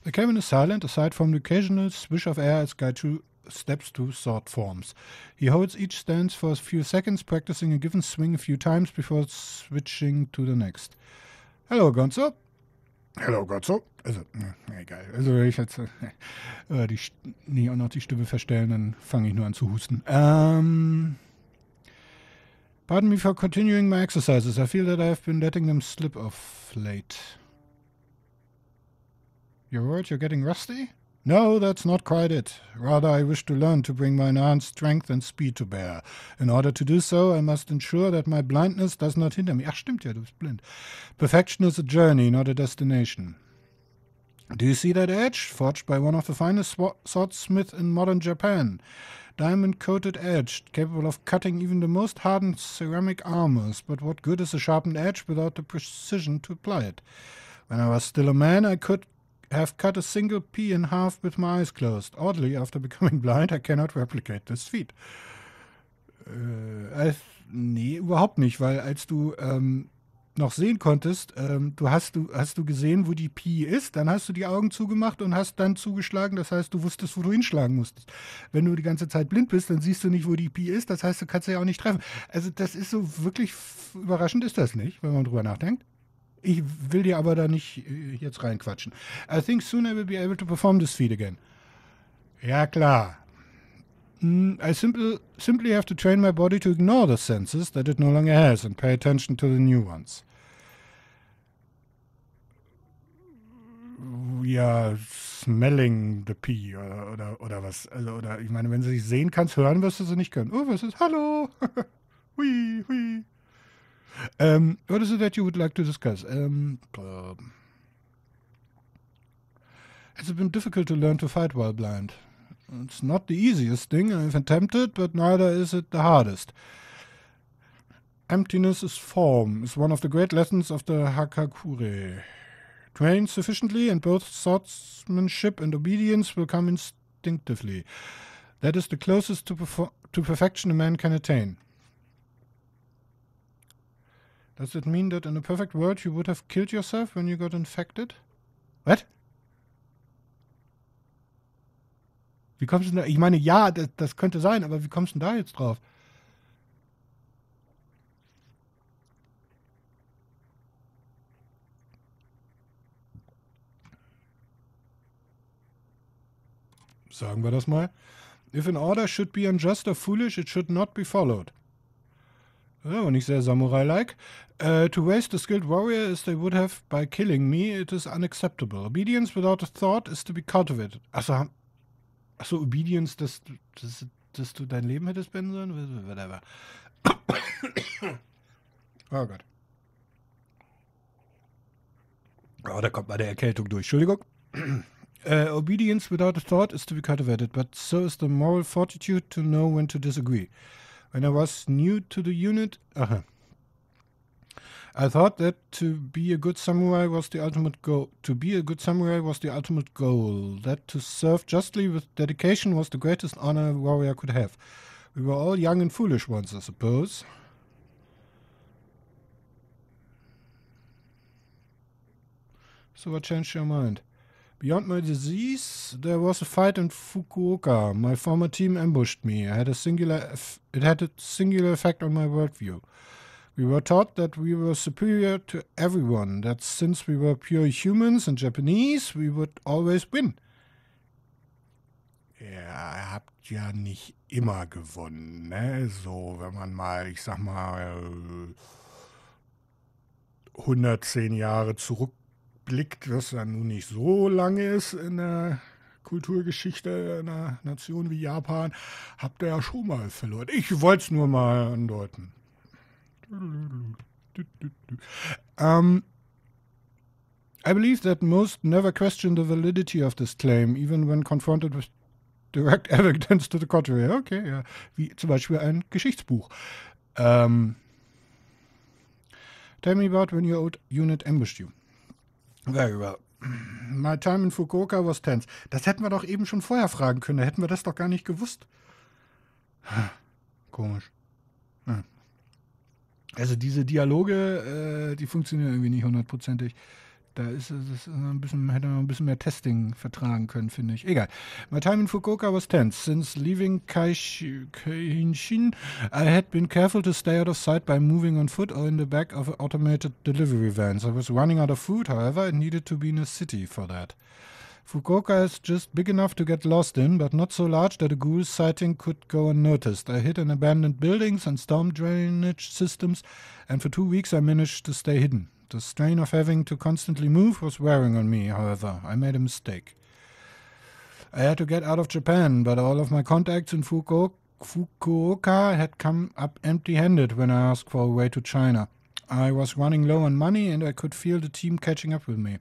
The cabin is silent, aside from the occasional swish of air as Guy steps to sword forms. He holds each stance for a few seconds, practicing a given swing a few times before switching to the next. Hello, Gonzo. Hello, Gonzo. Also, äh, egal. Also, wenn ich jetzt äh, äh, die, nee, auch noch die Stimme verstellen, dann fange ich nur an zu husten. Ähm. Pardon me for continuing my exercises. I feel that I have been letting them slip off late. You're worried you're getting rusty? No, that's not quite it. Rather, I wish to learn to bring mine own strength and speed to bear. In order to do so, I must ensure that my blindness does not hinder me. Ach, stimmt ja, du bist blind. Perfection is a journey, not a destination. Do you see that edge? Forged by one of the finest swordsmiths in modern Japan. Diamond coated edge, capable of cutting even the most hardened ceramic armors. But what good is a sharpened edge without the precision to apply it? When I was still a man, I could have cut a single pea in half with my eyes closed. Oddly, after becoming blind, I cannot replicate this feat. Äh, als, nee, überhaupt nicht, weil als du ähm, noch sehen konntest, ähm, du hast du hast du gesehen, wo die Pi ist, dann hast du die Augen zugemacht und hast dann zugeschlagen. Das heißt, du wusstest, wo du hinschlagen musstest. Wenn du die ganze Zeit blind bist, dann siehst du nicht, wo die Pi ist. Das heißt, du kannst sie ja auch nicht treffen. Also das ist so wirklich überraschend ist das nicht, wenn man drüber nachdenkt. Ich will dir aber da nicht äh, jetzt reinquatschen. I think soon I will be able to perform this feat again. Ja, klar. Mm, I simple, simply have to train my body to ignore the senses that it no longer has and pay attention to the new ones. Ja, smelling the pee oder, oder, oder was. Also, oder ich meine, wenn du sie sehen kannst, hören wirst du sie nicht können. Oh, was ist? Hallo! hui, hui. Um, what is it that you would like to discuss? Um, uh, has it been difficult to learn to fight while blind? It's not the easiest thing. I've attempted, but neither is it the hardest. Emptiness is form is one of the great lessons of the Hakakure. Train sufficiently, and both swordsmanship and obedience will come instinctively. That is the closest to, to perfection a man can attain. Does it mean that in a perfect world you would have killed yourself when you got infected? What? Wie kommst du denn da? Ich meine, ja, das, das könnte sein, aber wie kommst du denn da jetzt drauf? Sagen wir das mal. If an order should be unjust or foolish, it should not be followed. Oh, he says, Samurai-like. Uh, äh, to waste a skilled warrior as they would have by killing me, it is unacceptable. Obedience without a thought is to be cultivated. Also, also Obedience, dass, dass, dass du dein Leben hättest beenden sollen? Whatever. oh Gott. Oh, da kommt meine Erkältung durch. Entschuldigung. Uh, obedience without a thought is to be cultivated, but so is the moral fortitude to know when to disagree. When I was new to the unit, uh -huh. I thought that to be a good samurai was the ultimate goal. To be a good samurai was the ultimate goal. That to serve justly with dedication was the greatest honor a warrior could have. We were all young and foolish once, I suppose. So what changed your mind? Beyond my disease, there was a fight in Fukuoka. My former team ambushed me. I had a singular it had a singular effect on my worldview. We were taught that we were superior to everyone, that since we were pure humans and Japanese, we would always win. Ja, ihr habt ja nicht immer gewonnen, ne? So, wenn man mal, ich sag mal, 110 Jahre zurück blickt, was dann nun nicht so lange ist in der Kulturgeschichte einer Nation wie Japan, habt ihr ja schon mal verloren. Ich wollte es nur mal andeuten. Um, ähm, I believe that most never question the validity of this claim, even when confronted with direct evidence to the contrary. Okay, ja. Wie zum Beispiel ein Geschichtsbuch. Um, ähm, tell me about when your old unit ambushed you. Very well. My time in Fukuoka was tense. Das hätten wir doch eben schon vorher fragen können. Da hätten wir das doch gar nicht gewusst. Komisch. Hm. Also diese Dialoge, äh, die funktionieren irgendwie nicht hundertprozentig. Da ist es ein bisschen, hätte man ein bisschen mehr Testing vertragen können, finde ich. Egal. My time in Fukuoka was tense. Since leaving Kaihinshin, I had been careful to stay out of sight by moving on foot or in the back of automated delivery vans. I was running out of food, however, and needed to be in a city for that. Fukuoka is just big enough to get lost in, but not so large that a ghoul sighting could go unnoticed. I hid in abandoned buildings and storm drainage systems, and for two weeks I managed to stay hidden. The strain of having to constantly move was wearing on me, however. I made a mistake. I had to get out of Japan, but all of my contacts in Fukuoka had come up empty handed when I asked for a way to China. I was running low on money and I could feel the team catching up with me.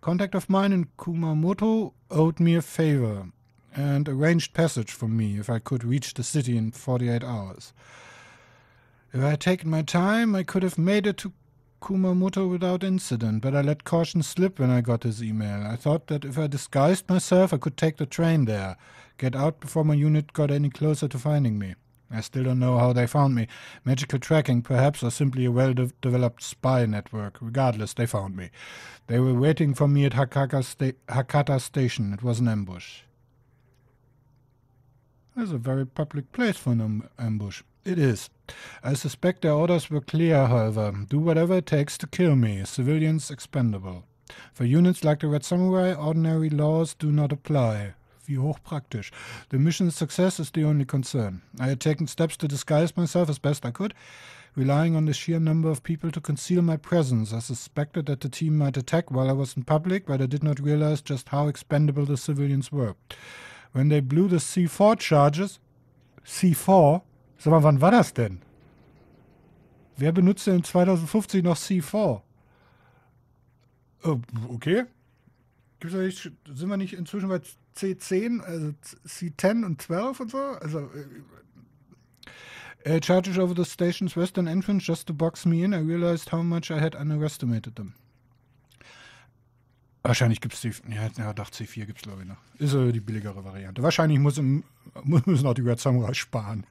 Contact of mine in Kumamoto owed me a favor and arranged passage for me if I could reach the city in 48 hours. If I had taken my time, I could have made it to Kumamoto without incident, but I let caution slip when I got his email. I thought that if I disguised myself, I could take the train there, get out before my unit got any closer to finding me. I still don't know how they found me. Magical tracking, perhaps, or simply a well de- developed spy network. Regardless, they found me. They were waiting for me at Hakata, sta- Hakata Station. It was an ambush. That's a very public place for an ambush. It is. I suspect their orders were clear, however. Do whatever it takes to kill me. Civilians expendable. For units like the Red Samurai, ordinary laws do not apply. Wie hochpraktisch. The mission's success is the only concern. I had taken steps to disguise myself as best I could, relying on the sheer number of people to conceal my presence. I suspected that the team might attack while I was in public, but I did not realize just how expendable the civilians were. When they blew the C4 charges, C4 Sag mal, wann war das denn? Wer benutzt denn 2050 noch C4? Oh, äh, okay. Nicht, sind wir nicht inzwischen bei C10, also C10 und 12 und so? Also. Äh, äh, charges over the station's western entrance just to box me in. I realized how much I had underestimated them. Wahrscheinlich gibt es die, ja, ja, Dach C4 gibt es glaube ich noch. Ist äh, die billigere Variante. Wahrscheinlich muss im, müssen auch die Red Samurai sparen.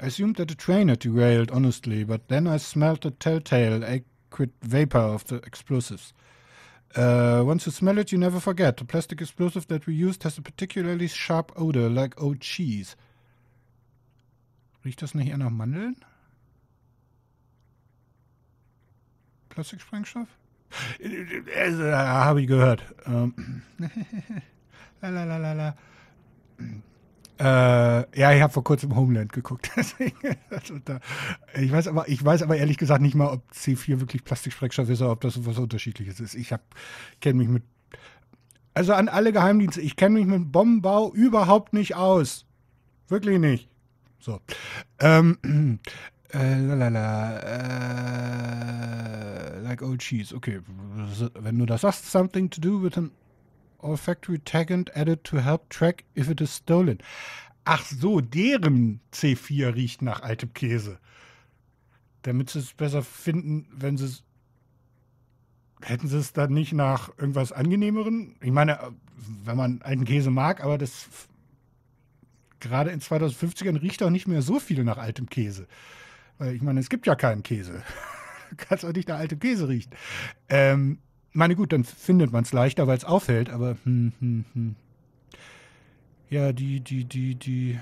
I assumed that the train had derailed, honestly, but then I smelled the telltale acrid vapor of the explosives. Uh, once you smell it, you never forget. The plastic explosive that we used has a particularly sharp odor, like old cheese. Riecht das nicht eher nach Mandeln? Plastiksprengstoff? Äh, äh, äh, habe ich gehört. Ähm. Äh, ja, ich habe vor kurzem Homeland geguckt. ich, weiß aber, ich weiß aber ehrlich gesagt nicht mal, ob C4 wirklich Plastiksprengstoff ist oder ob das was Unterschiedliches ist. Ich kenne mich mit. Also an alle Geheimdienste, ich kenne mich mit Bombenbau überhaupt nicht aus. Wirklich nicht. So. Ähm, äh, lalala, äh, like old cheese. Okay, wenn du das sagst, something to do with an olfactory tag and added to help track if it is stolen. Ach so, deren C4 riecht nach altem Käse. Damit sie es besser finden, wenn sie es. Hätten sie es dann nicht nach irgendwas angenehmeren? Ich meine, äh, wenn man alten Käse mag, aber das. Gerade in 2050ern riecht auch nicht mehr so viel nach altem Käse. Weil ich meine, es gibt ja keinen Käse. kann es auch nicht nach altem Käse riechen. Ähm, meine gut, dann findet man es leichter, weil es auffällt, aber hm, hm, hm. Ja, die, die, die, die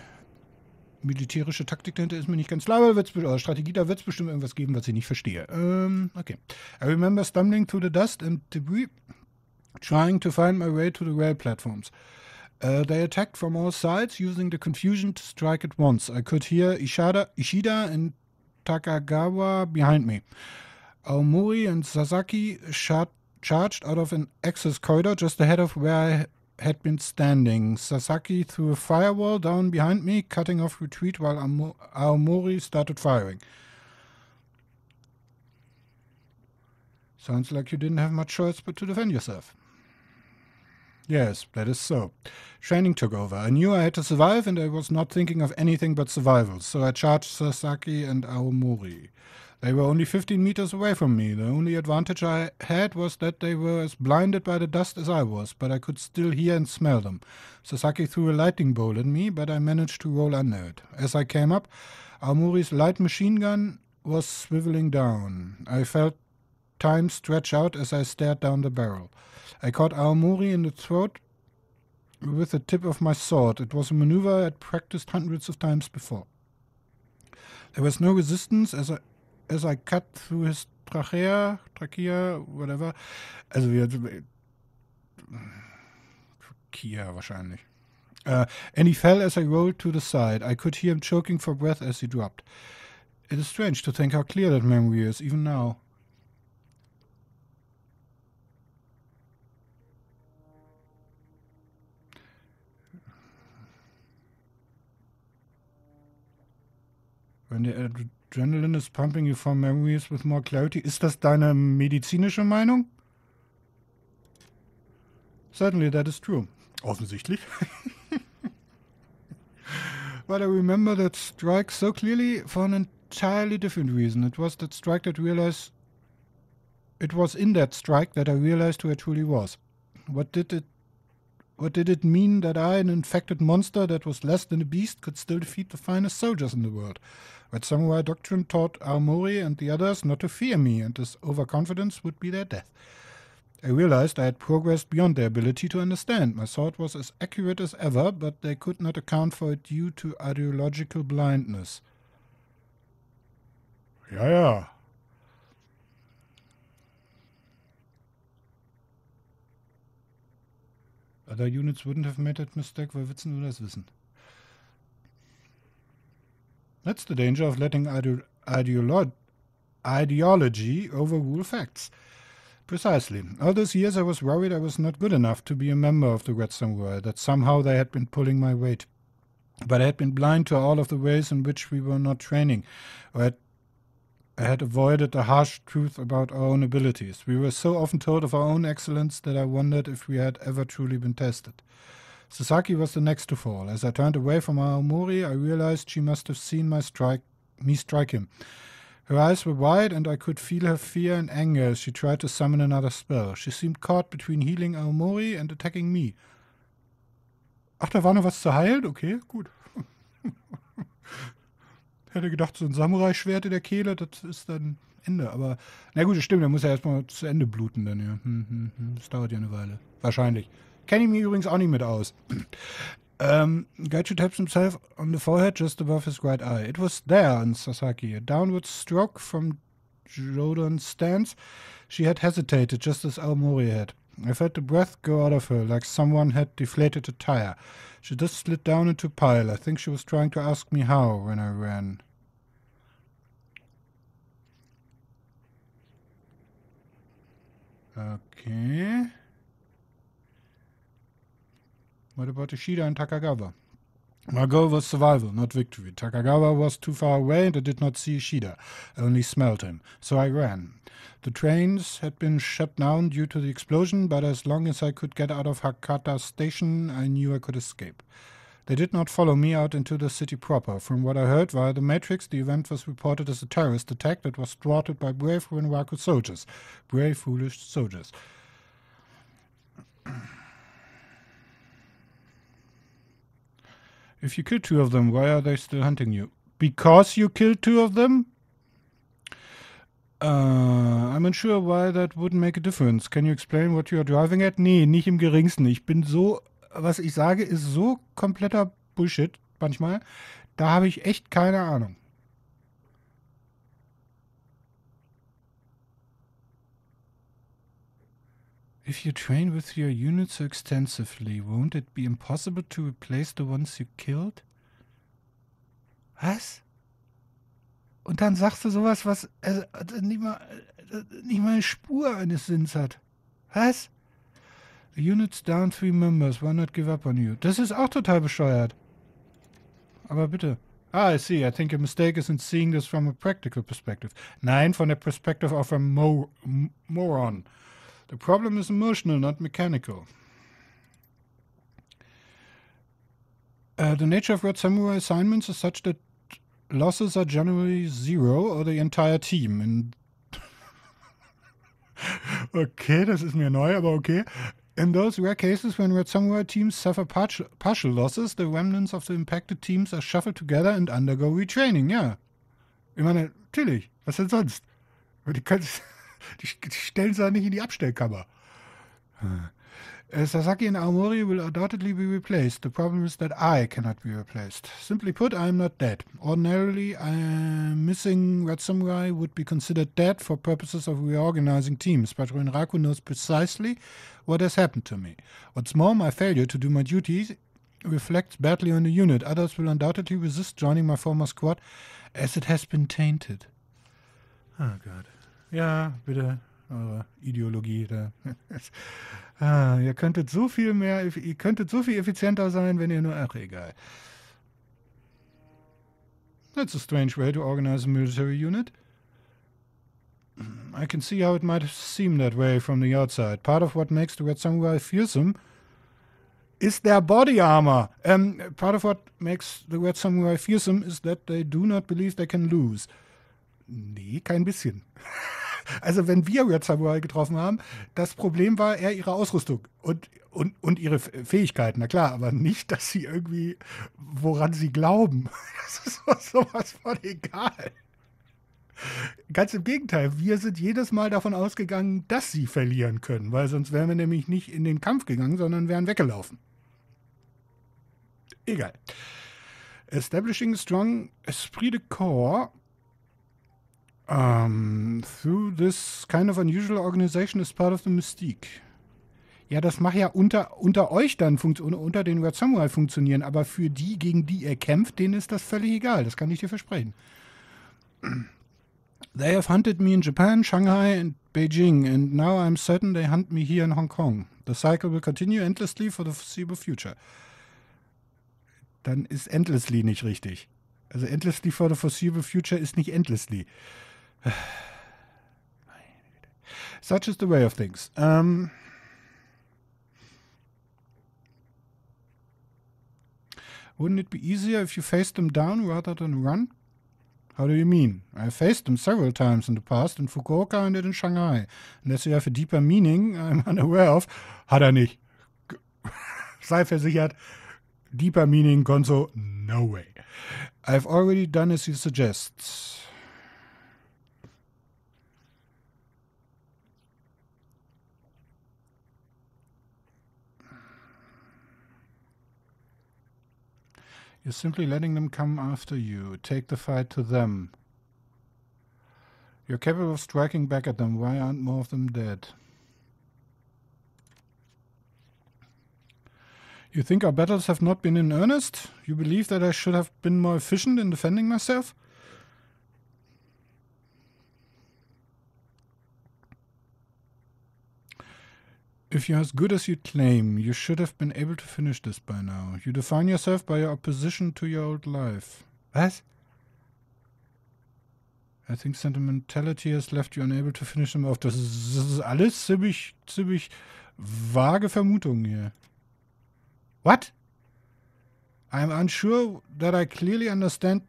militärische Taktik dahinter ist mir nicht ganz klar, aber wird's, oder Strategie, da wird es bestimmt irgendwas geben, was ich nicht verstehe. Ähm, okay. I remember stumbling through the dust and debris, trying to find my way to the rail platforms. Uh, they attacked from all sides, using the confusion to strike at once. I could hear Ishada, Ishida and Takagawa behind me. Aomori and Sasaki shot, charged out of an access corridor just ahead of where I had been standing. Sasaki threw a firewall down behind me, cutting off retreat while Aomori started firing. Sounds like you didn't have much choice but to defend yourself. Yes, that is so. Training took over. I knew I had to survive, and I was not thinking of anything but survival, so I charged Sasaki and Aomori. They were only 15 meters away from me. The only advantage I had was that they were as blinded by the dust as I was, but I could still hear and smell them. Sasaki threw a lightning bolt at me, but I managed to roll under it. As I came up, Aomori's light machine gun was swiveling down. I felt time stretch out as I stared down the barrel. I caught Aomori in the throat with the tip of my sword. It was a maneuver I had practiced hundreds of times before. There was no resistance as I, as I cut through his trachea, trachea, whatever. Also trachea wahrscheinlich. Uh, and he fell as I rolled to the side. I could hear him choking for breath as he dropped. It is strange to think how clear that memory is, even now. Wenn der Adrenaline is pumping you for memories with more clarity. Ist das deine medizinische Meinung? Certainly that is true. Offensichtlich. But I remember that strike so clearly for an entirely different reason. It was that strike that realized. It was in that strike that I realized who I truly was. What did it what did it mean that I, an infected monster that was less than a beast, could still defeat the finest soldiers in the world? What Samurai Doctrine taught Aomori and the others not to fear me, and this overconfidence would be their death. I realized I had progressed beyond their ability to understand. My thought was as accurate as ever, but they could not account for it due to ideological blindness. Yeah. Other units wouldn't have made that mistake. Why würdest du das wissen? That's the danger of letting ide ideolo ideology overrule facts. Precisely. All those years I was worried I was not good enough to be a member of the Red Samurai, that somehow they had been pulling my weight. But I had been blind to all of the ways in which we were not training, or had I had avoided the harsh truth about our own abilities. We were so often told of our own excellence that I wondered if we had ever truly been tested. Sasaki was the next to fall. As I turned away from Aomori, I realized she must have seen my strike, me strike him. Her eyes were wide, and I could feel her fear and anger as she tried to summon another spell. She seemed caught between healing Aomori and attacking me. Ach, da war noch was zu heilen? Okay, gut. hätte gedacht, so ein Samurai-Schwert in der Kehle, das ist dann Ende. Aber na gut, das stimmt, der muss ja erstmal zu Ende bluten dann, ja. Hm, hm, hm. Das dauert ja eine Weile. Wahrscheinlich. Kenne ich mir übrigens auch nicht mit aus. Um, Gaichu taps himself on the forehead just above his right eye. It was there in Sasaki, a downward stroke from Jodan's stance. She had hesitated, just as Aomori had. I felt the breath go out of her, like someone had deflated a tire. She just slid down into a pile. I think she was trying to ask me how when I ran. Okay. What about Ishida and Takagawa? My goal was survival, not victory. Takagawa was too far away and I did not see Ishida, only smelled him, so I ran. The trains had been shut down due to the explosion, but as long as I could get out of Hakata station, I knew I could escape. They did not follow me out into the city proper. From what I heard via the Matrix, the event was reported as a terrorist attack that was thwarted by brave Renraku soldiers. Brave, foolish soldiers. If you kill two of them, why are they still hunting you? Because you killed two of them? Uh, I'm unsure why that wouldn't make a difference. Can you explain what you are driving at? Nee, nicht im geringsten. Ich bin so, was ich sage, ist so kompletter Bullshit manchmal. Da habe ich echt keine Ahnung. If you train with your unit so extensively, won't it be impossible to replace the ones you killed? Was? Und dann sagst du sowas, was also, nicht, mal, äh, nicht mal eine Spur eines Sinns hat. Was? The unit's down three members, why not give up on you? Das ist auch total bescheuert. Aber bitte. Ah, I see. I think a mistake is in seeing this from a practical perspective. Nein, von der Perspective of a mo moron. The problem is emotional, not mechanical. Uh, the nature of Red Samurai assignments is such that losses are generally zero or the entire team. In okay, das ist mir neu, okay. In those rare cases when Red Samurai teams suffer partial, partial losses, the remnants of the impacted teams are shuffled together and undergo retraining. Yeah, Ich meine, natürlich. Was denn sonst? die kannst. Die, stellen sie ja nicht in die Abstellkammer. Äh, Sasaki and Aomori will undoubtedly be replaced. The problem is that I cannot be replaced. Simply put, I am not dead. Ordinarily, a missing Red Samurai would be considered dead for purposes of reorganizing teams, but Renraku knows precisely what has happened to me. What's more, my failure to do my duties reflects badly on the unit. Others will undoubtedly resist joining my former squad, as it has been tainted. Oh, God. Ja, bitte, eure Ideologie da. ah, ihr könntet so viel mehr, ihr könntet so viel effizienter sein, wenn ihr nur, ach, egal. That's a strange way to organize a military unit. I can see how it might seem that way from the outside. Part of what makes the Red Samurai fearsome is their body armor. Um, part of what makes the Red Samurai fearsome is that they do not believe they can lose. Nee, kein bisschen. also wenn wir Red Samurai getroffen haben, das Problem war eher ihre Ausrüstung und, und, und ihre Fähigkeiten, na klar, aber nicht, dass sie irgendwie, woran sie glauben. Das ist sowas von egal. Ganz im Gegenteil, wir sind jedes Mal davon ausgegangen, dass sie verlieren können, weil sonst wären wir nämlich nicht in den Kampf gegangen, sondern wären weggelaufen. Egal. Establishing Strong Esprit de Corps um, ähm, through this kind of unusual organization is part of the mystique. Ja, das macht ja unter, unter euch dann, unter den Red Samurai funktionieren, aber für die, gegen die ihr kämpft, denen ist das völlig egal. Das kann ich dir versprechen. They have hunted me in Japan, Shanghai and Beijing, and now I'm certain they hunt me here in Hong Kong. The cycle will continue endlessly for the foreseeable future. Dann ist endlessly nicht richtig. Also endlessly for the foreseeable future ist nicht endlessly. Such is the way of things. Um, wouldn't it be easier if you faced them down rather than run? How do you mean? I faced them several times in the past in Fukuoka and in Shanghai. Unless you have a deeper meaning I'm unaware of. Hat er nicht. Sei versichert, deeper meaning, Gonzo, no way. I've already done as you suggest. You're simply letting them come after you. Take the fight to them. You're capable of striking back at them. Why aren't more of them dead? You think our battles have not been in earnest? You believe that I should have been more efficient in defending myself? If you're as good as you claim, you should have been able to finish this by now. You define yourself by your opposition to your old life. Was? I think sentimentality has left you unable to finish them off. Das ist, das ist alles ziemlich, ziemlich vage Vermutungen hier. What? I'm unsure that I clearly understand.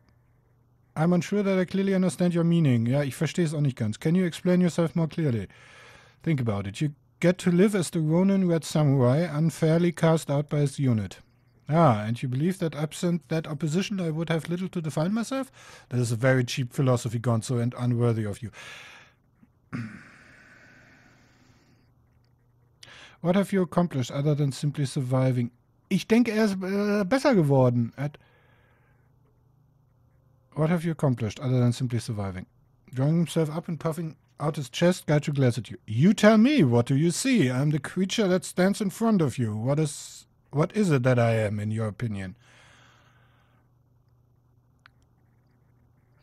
I'm unsure that I clearly understand your meaning. Ja, ich verstehe es auch nicht ganz. Can you explain yourself more clearly? Think about it. You get to live as the Ronin Red Samurai, unfairly cast out by his unit. Ah, and you believe that absent that opposition, I would have little to define myself? That is a very cheap philosophy, Gonzo, and unworthy of you. What have you accomplished other than simply surviving? Ich denke, er ist äh, besser geworden. At What have you accomplished other than simply surviving? Drawing himself up and puffing out his chest, Gaichu glares at you. You tell me, what do you see? I'm the creature that stands in front of you. What is what is it that I am, in your opinion?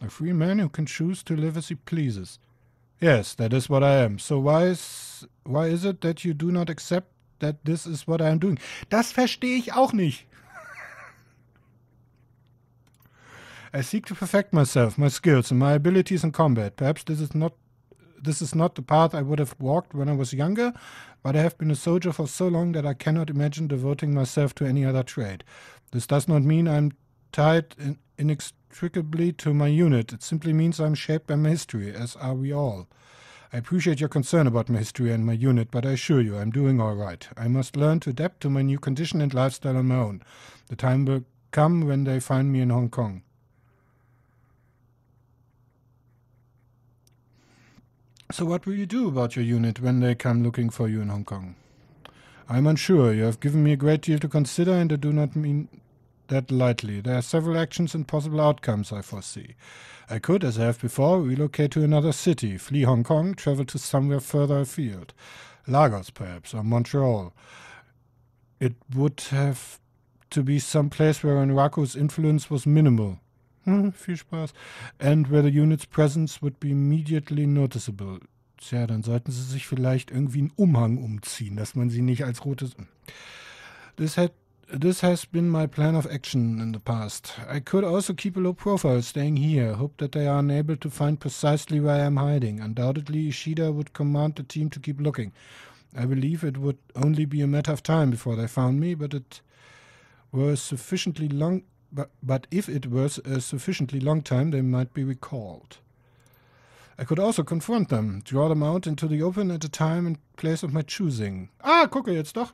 A free man who can choose to live as he pleases. Yes, that is what I am. So why is, why is it that you do not accept that this is what I am doing? Das verstehe ich auch nicht. I seek to perfect myself, my skills, and my abilities in combat. Perhaps this is not this is not the path I would have walked when I was younger, but I have been a soldier for so long that I cannot imagine devoting myself to any other trade. This does not mean I'm tied in inextricably to my unit. It simply means I'm shaped by my history, as are we all. I appreciate your concern about my history and my unit, but I assure you I'm doing all right. I must learn to adapt to my new condition and lifestyle on my own. The time will come when they find me in Hong Kong. So, what will you do about your unit when they come looking for you in Hong Kong? I'm unsure. You have given me a great deal to consider, and I do not mean that lightly. There are several actions and possible outcomes I foresee. I could, as I have before, relocate to another city, flee Hong Kong, travel to somewhere further afield. Lagos, perhaps, or Montreal. It would have to be some place where Enraku's influence was minimal. Hm, viel Spaß. And where the unit's presence would be immediately noticeable. Tja, dann sollten sie sich vielleicht irgendwie einen Umhang umziehen, dass man sie nicht als rotes. This had This has been my plan of action in the past. I could also keep a low profile, staying here. Hope that they are unable to find precisely where I am hiding. Undoubtedly, Ishida would command the team to keep looking. I believe it would only be a matter of time before they found me, but it were sufficiently long but, but if it was a sufficiently long time, they might be recalled. I could also confront them, draw them out into the open at a time and place of my choosing. Ah, gucke jetzt doch.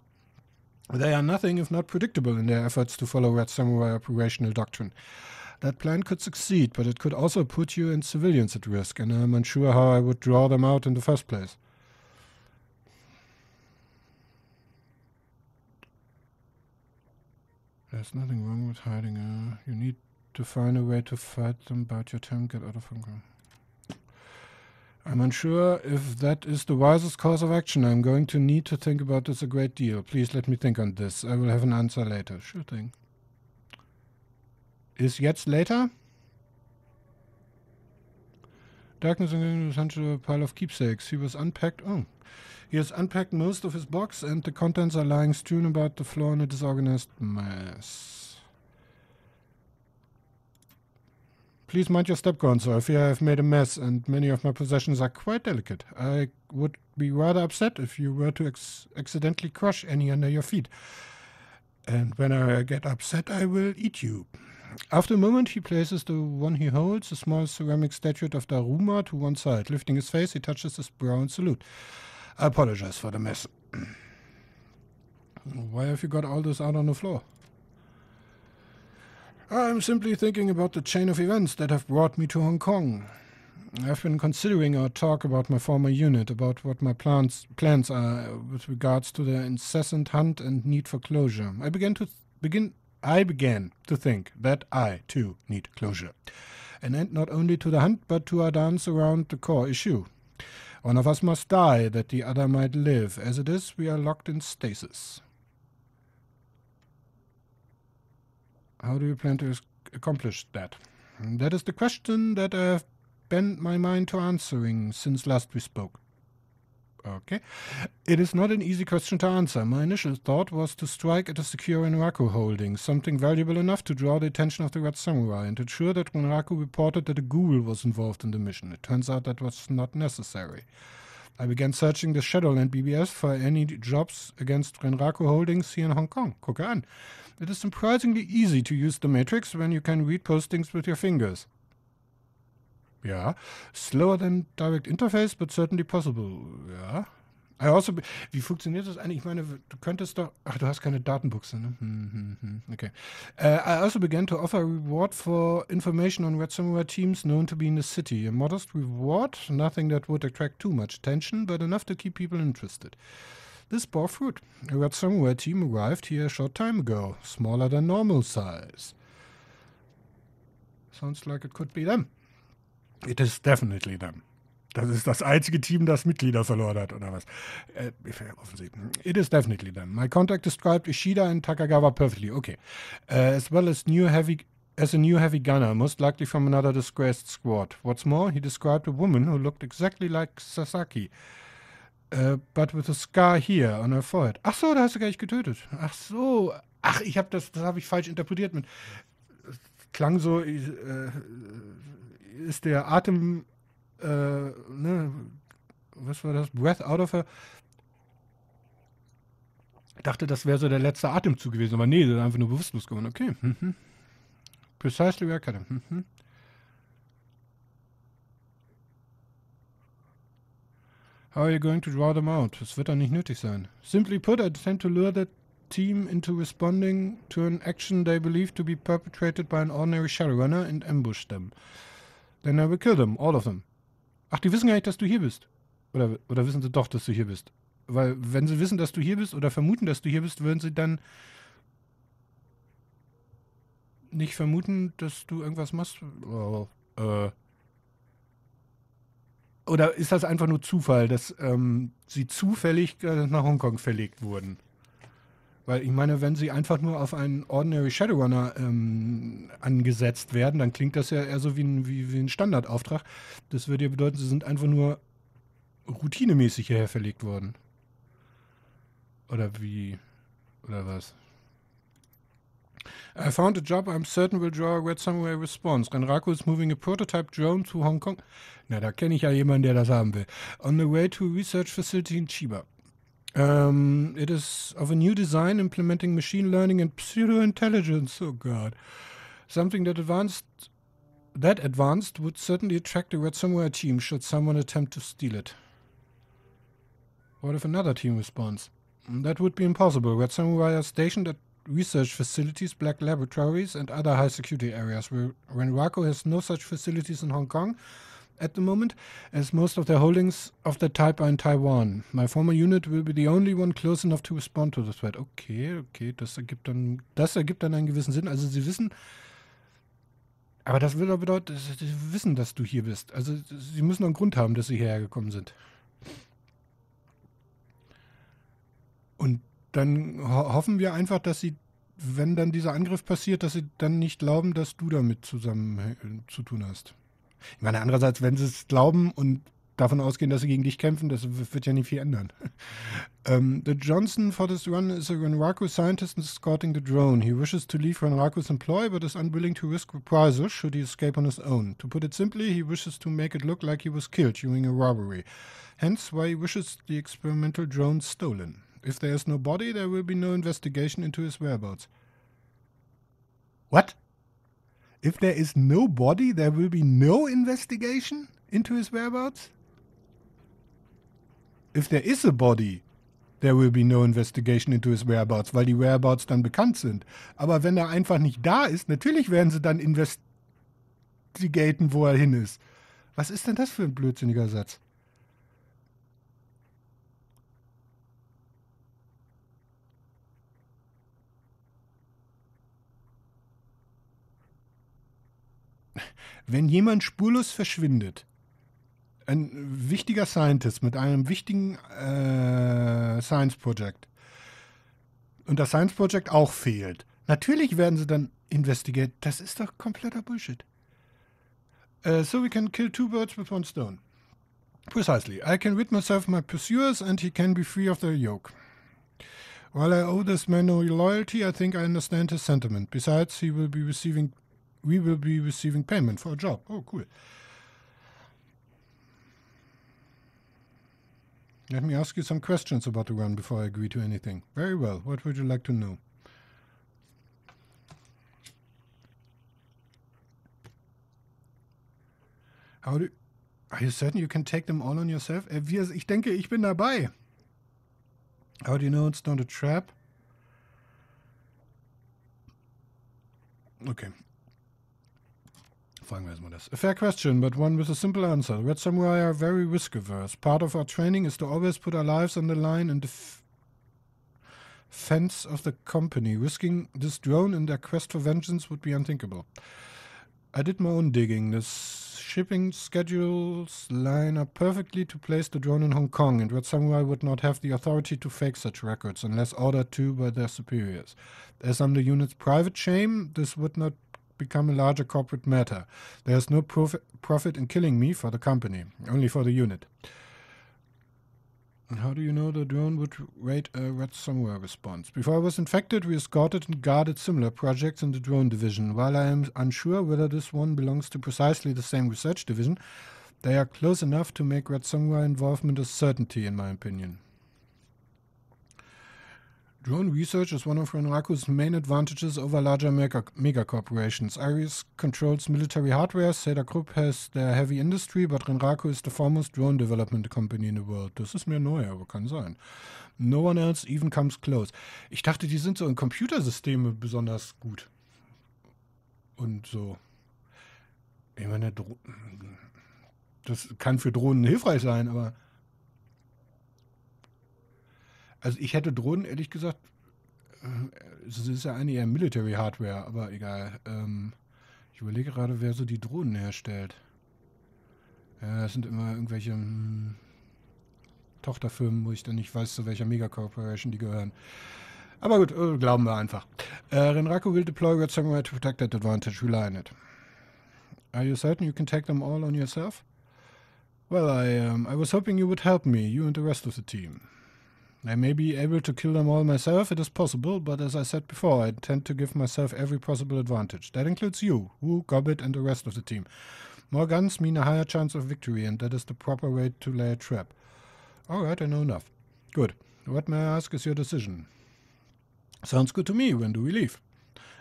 They are nothing if not predictable in their efforts to follow Red Samurai operational doctrine. That plan could succeed, but it could also put you and civilians at risk, and I'm unsure how I would draw them out in the first place. There's nothing wrong with hiding. Uh, you need to find a way to fight them. Bite your time. Get out of Hong Kong. I'm unsure if that is the wisest course of action. I'm going to need to think about this a great deal. Please let me think on this. I will have an answer later. Sure thing. Is yet later? Darkness and a pile of keepsakes. He was unpacked. Oh. He has unpacked most of his box and the contents are lying strewn about the floor in a disorganized mess. Please mind your step, Gonzo. I fear I have made a mess and many of my possessions are quite delicate. I would be rather upset if you were to accidentally crush any under your feet. And when I get upset, I will eat you. After a moment, he places the one he holds, a small ceramic statue of Daruma, to one side. Lifting his face, he touches his brow in salute. I apologize for the mess. Why have you got all this out on the floor? I'm simply thinking about the chain of events that have brought me to Hong Kong. I've been considering our talk about my former unit, about what my plans plans are with regards to the incessant hunt and need for closure. I began to th- begin I began to think that I too need closure. An end not only to the hunt but to our dance around the core issue, one of us must die that the other might live. As it is, we are locked in stasis. How do you plan to accomplish that? That is the question that I have bent my mind to answering since last we spoke. Okay. It is not an easy question to answer. My initial thought was to strike at a secure Renraku holding, something valuable enough to draw the attention of the Red Samurai and ensure that Renraku reported that a ghoul was involved in the mission. It turns out that was not necessary. I began searching the Shadowland BBS for any jobs against Renraku Holdings here in Hong Kong. Gucke an. It is surprisingly easy to use the matrix when you can read postings with your fingers. Yeah. Slower than Direct Interface, but certainly possible. Yeah. I Also, wie funktioniert das eigentlich? Ich meine, du könntest doch. Ach, du hast keine Datenbuchse, ne? Hm, hm, hm. Okay. Uh, I also began to offer a reward for information on ransomware teams known to be in the city. A modest reward, nothing that would attract too much attention, but enough to keep people interested. This bore fruit. A ransomware team arrived here a short time ago, smaller than normal size. Sounds like it could be them. It is definitely them. Das ist das einzige Team, das Mitglieder verloren hat, oder was? Äh, offensichtlich. It is definitely them. My contact described Ishida and Takagawa perfectly. Okay. Uh, as well as new heavy as a new heavy gunner, most likely from another disgraced squad. What's more, he described a woman who looked exactly like Sasaki. Uh, but with a scar here on her forehead. Ach so, da hast du gar nicht getötet. Ach so. Ach, ich habe das, das habe ich falsch interpretiert. Mit, äh, klang so, äh, ist der Atem, äh, ne, was war das? Breath out of her. Dachte, das wäre so der letzte Atemzug gewesen, aber nee, der ist einfach nur bewusstlos geworden. Okay. Mhm. Precisely where I cut him. Mhm. How are you going to draw them out? Das wird dann nicht nötig sein. Simply put, I tend to lure the team into responding to an action they believe to be perpetrated by an ordinary Shadowrunner and ambush them. Then I will kill them, all of them. Ach, die wissen gar nicht, dass du hier bist. Oder, oder wissen sie doch, dass du hier bist? Weil, wenn sie wissen, dass du hier bist oder vermuten, dass du hier bist, würden sie dann nicht vermuten, dass du irgendwas machst? Oh, äh. Oder ist das einfach nur Zufall, dass ähm, sie zufällig nach Hongkong verlegt wurden? Weil ich meine, wenn sie einfach nur auf einen Ordinary Shadowrunner ähm, angesetzt werden, dann klingt das ja eher so wie ein, wie, wie ein Standardauftrag. Das würde ja bedeuten, sie sind einfach nur routinemäßig hierher verlegt worden. Oder wie? Oder was? I found a job I'm certain will draw a Red Samurai response. Renraku is moving a prototype drone to Hong Kong. Na, da kenne ich ja jemanden, der das haben will. On the way to a research facility in Chiba. Um, it is of a new design implementing machine learning and pseudo intelligence. Oh God, something that advanced that advanced would certainly attract a red Samurai team should someone attempt to steal it. What if another team responds? Mm, that would be impossible. Red Samurai are stationed at research facilities, black laboratories, and other high security areas. Where Renwaco has no such facilities in Hong Kong, at the moment, as most of their holdings of that type are in Taiwan. My former unit will be the only one close enough to respond to the threat. Okay, okay, das ergibt dann, das ergibt dann einen gewissen Sinn. Also sie wissen, aber das will doch bedeuten, sie wissen, dass du hier bist. Also sie müssen einen Grund haben, dass sie hierher gekommen sind. Und dann ho hoffen wir einfach, dass sie, wenn dann dieser Angriff passiert, dass sie dann nicht glauben, dass du damit zusammen äh, zu tun hast. Ich meine, andererseits, wenn sie es glauben und davon ausgehen, dass sie gegen dich kämpfen, das wird ja nicht viel ändern. Um, ähm, the Johnson for this run is a Renraku scientist escorting the drone. He wishes to leave Renraku's employ, but is unwilling to risk reprisals should he escape on his own. To put it simply, he wishes to make it look like he was killed during a robbery. Hence why he wishes the experimental drone stolen. If there is no body, there will be no investigation into his whereabouts. What? If there is no body, there will be no investigation into his whereabouts? If there is a body, there will be no investigation into his whereabouts, weil die Whereabouts dann bekannt sind. Aber wenn er einfach nicht da ist, natürlich werden sie dann investigaten, wo er hin ist. Was ist denn das für ein blödsinniger Satz? Wenn jemand spurlos verschwindet, ein wichtiger Scientist mit einem wichtigen äh, Science Project und das Science Project auch fehlt, natürlich werden sie dann investigiert. Das ist doch kompletter Bullshit. Uh, so we can kill two birds with one stone. Precisely. I can rid myself of my pursuers and he can be free of their yoke. While I owe this man no loyalty, I think I understand his sentiment. Besides, he will be receiving we will be receiving payment for a job. Oh, cool. Let me ask you some questions about the run before I agree to anything. Very well. What would you like to know? How do, are you certain you can take them all on yourself? Äh, ich denke, ich bin dabei. How do you know it's not a trap? Okay, a fair question, but one with a simple answer. Red Samurai are very risk averse. Part of our training is to always put our lives on the line and the fence of the company. Risking this drone in their quest for vengeance would be unthinkable. I did my own digging. The shipping schedules line up perfectly to place the drone in Hong Kong, and Red Samurai would not have the authority to fake such records unless ordered to by their superiors. As I'm the unit's private shame, this would not become a larger corporate matter. There is no prof- profit in killing me for the company, only for the unit. And how do you know the drone would rate a red somewhere response? Before I was infected, we escorted and guarded similar projects in the drone division. While I am unsure whether this one belongs to precisely the same research division, they are close enough to make red somewhere involvement a certainty, in my opinion. Drone research is one of Renraku's main advantages over larger mega, mega corporations. Iris controls military hardware, Seda Krupp has their heavy industry, but Renraku is the foremost drone development company in the world. Das ist mir neu, aber kann sein. No one else even comes close. Ich dachte, die sind so in Computersysteme besonders gut. Und so. Ich meine, das kann für Drohnen hilfreich sein, aber also ich hätte Drohnen, ehrlich gesagt, äh, es ist ja eine eher Military Hardware, aber egal. Ähm, ich überlege gerade, wer so die Drohnen herstellt. Ja, das sind immer irgendwelche mh, hm, Tochterfirmen, wo ich dann nicht weiß, zu welcher Megacorporation die gehören. Aber gut, äh, glauben wir einfach. Äh, Renraku will deploy your somewhere to protect that advantage. Rely on it. Are you certain you can take them all on yourself? Well, I, um, I was hoping you would help me, you and the rest of the team. I may be able to kill them all myself, it is possible, but as I said before, I intend to give myself every possible advantage. That includes you, Wu, Gobbit, and the rest of the team. More guns mean a higher chance of victory, and that is the proper way to lay a trap. Alright, I know enough. Good. What may I ask is your decision? Sounds good to me. When do we leave?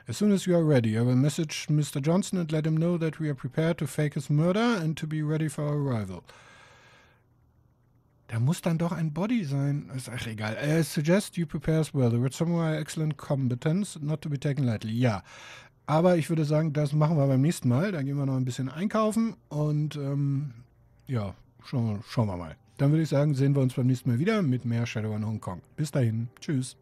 As soon as you are ready, I will message Mr. Johnson and let him know that we are prepared to fake his murder and to be ready for our arrival. Da muss dann doch ein Body sein. Ist echt egal. I äh, suggest you prepare as well with some excellent competence, not to be taken lightly. Ja. Aber ich würde sagen, das machen wir beim nächsten Mal. Dann gehen wir noch ein bisschen einkaufen und ähm, ja, schauen, schauen wir mal. Dann würde ich sagen, sehen wir uns beim nächsten Mal wieder mit mehr Shadow in Hong Kong. Bis dahin. Tschüss.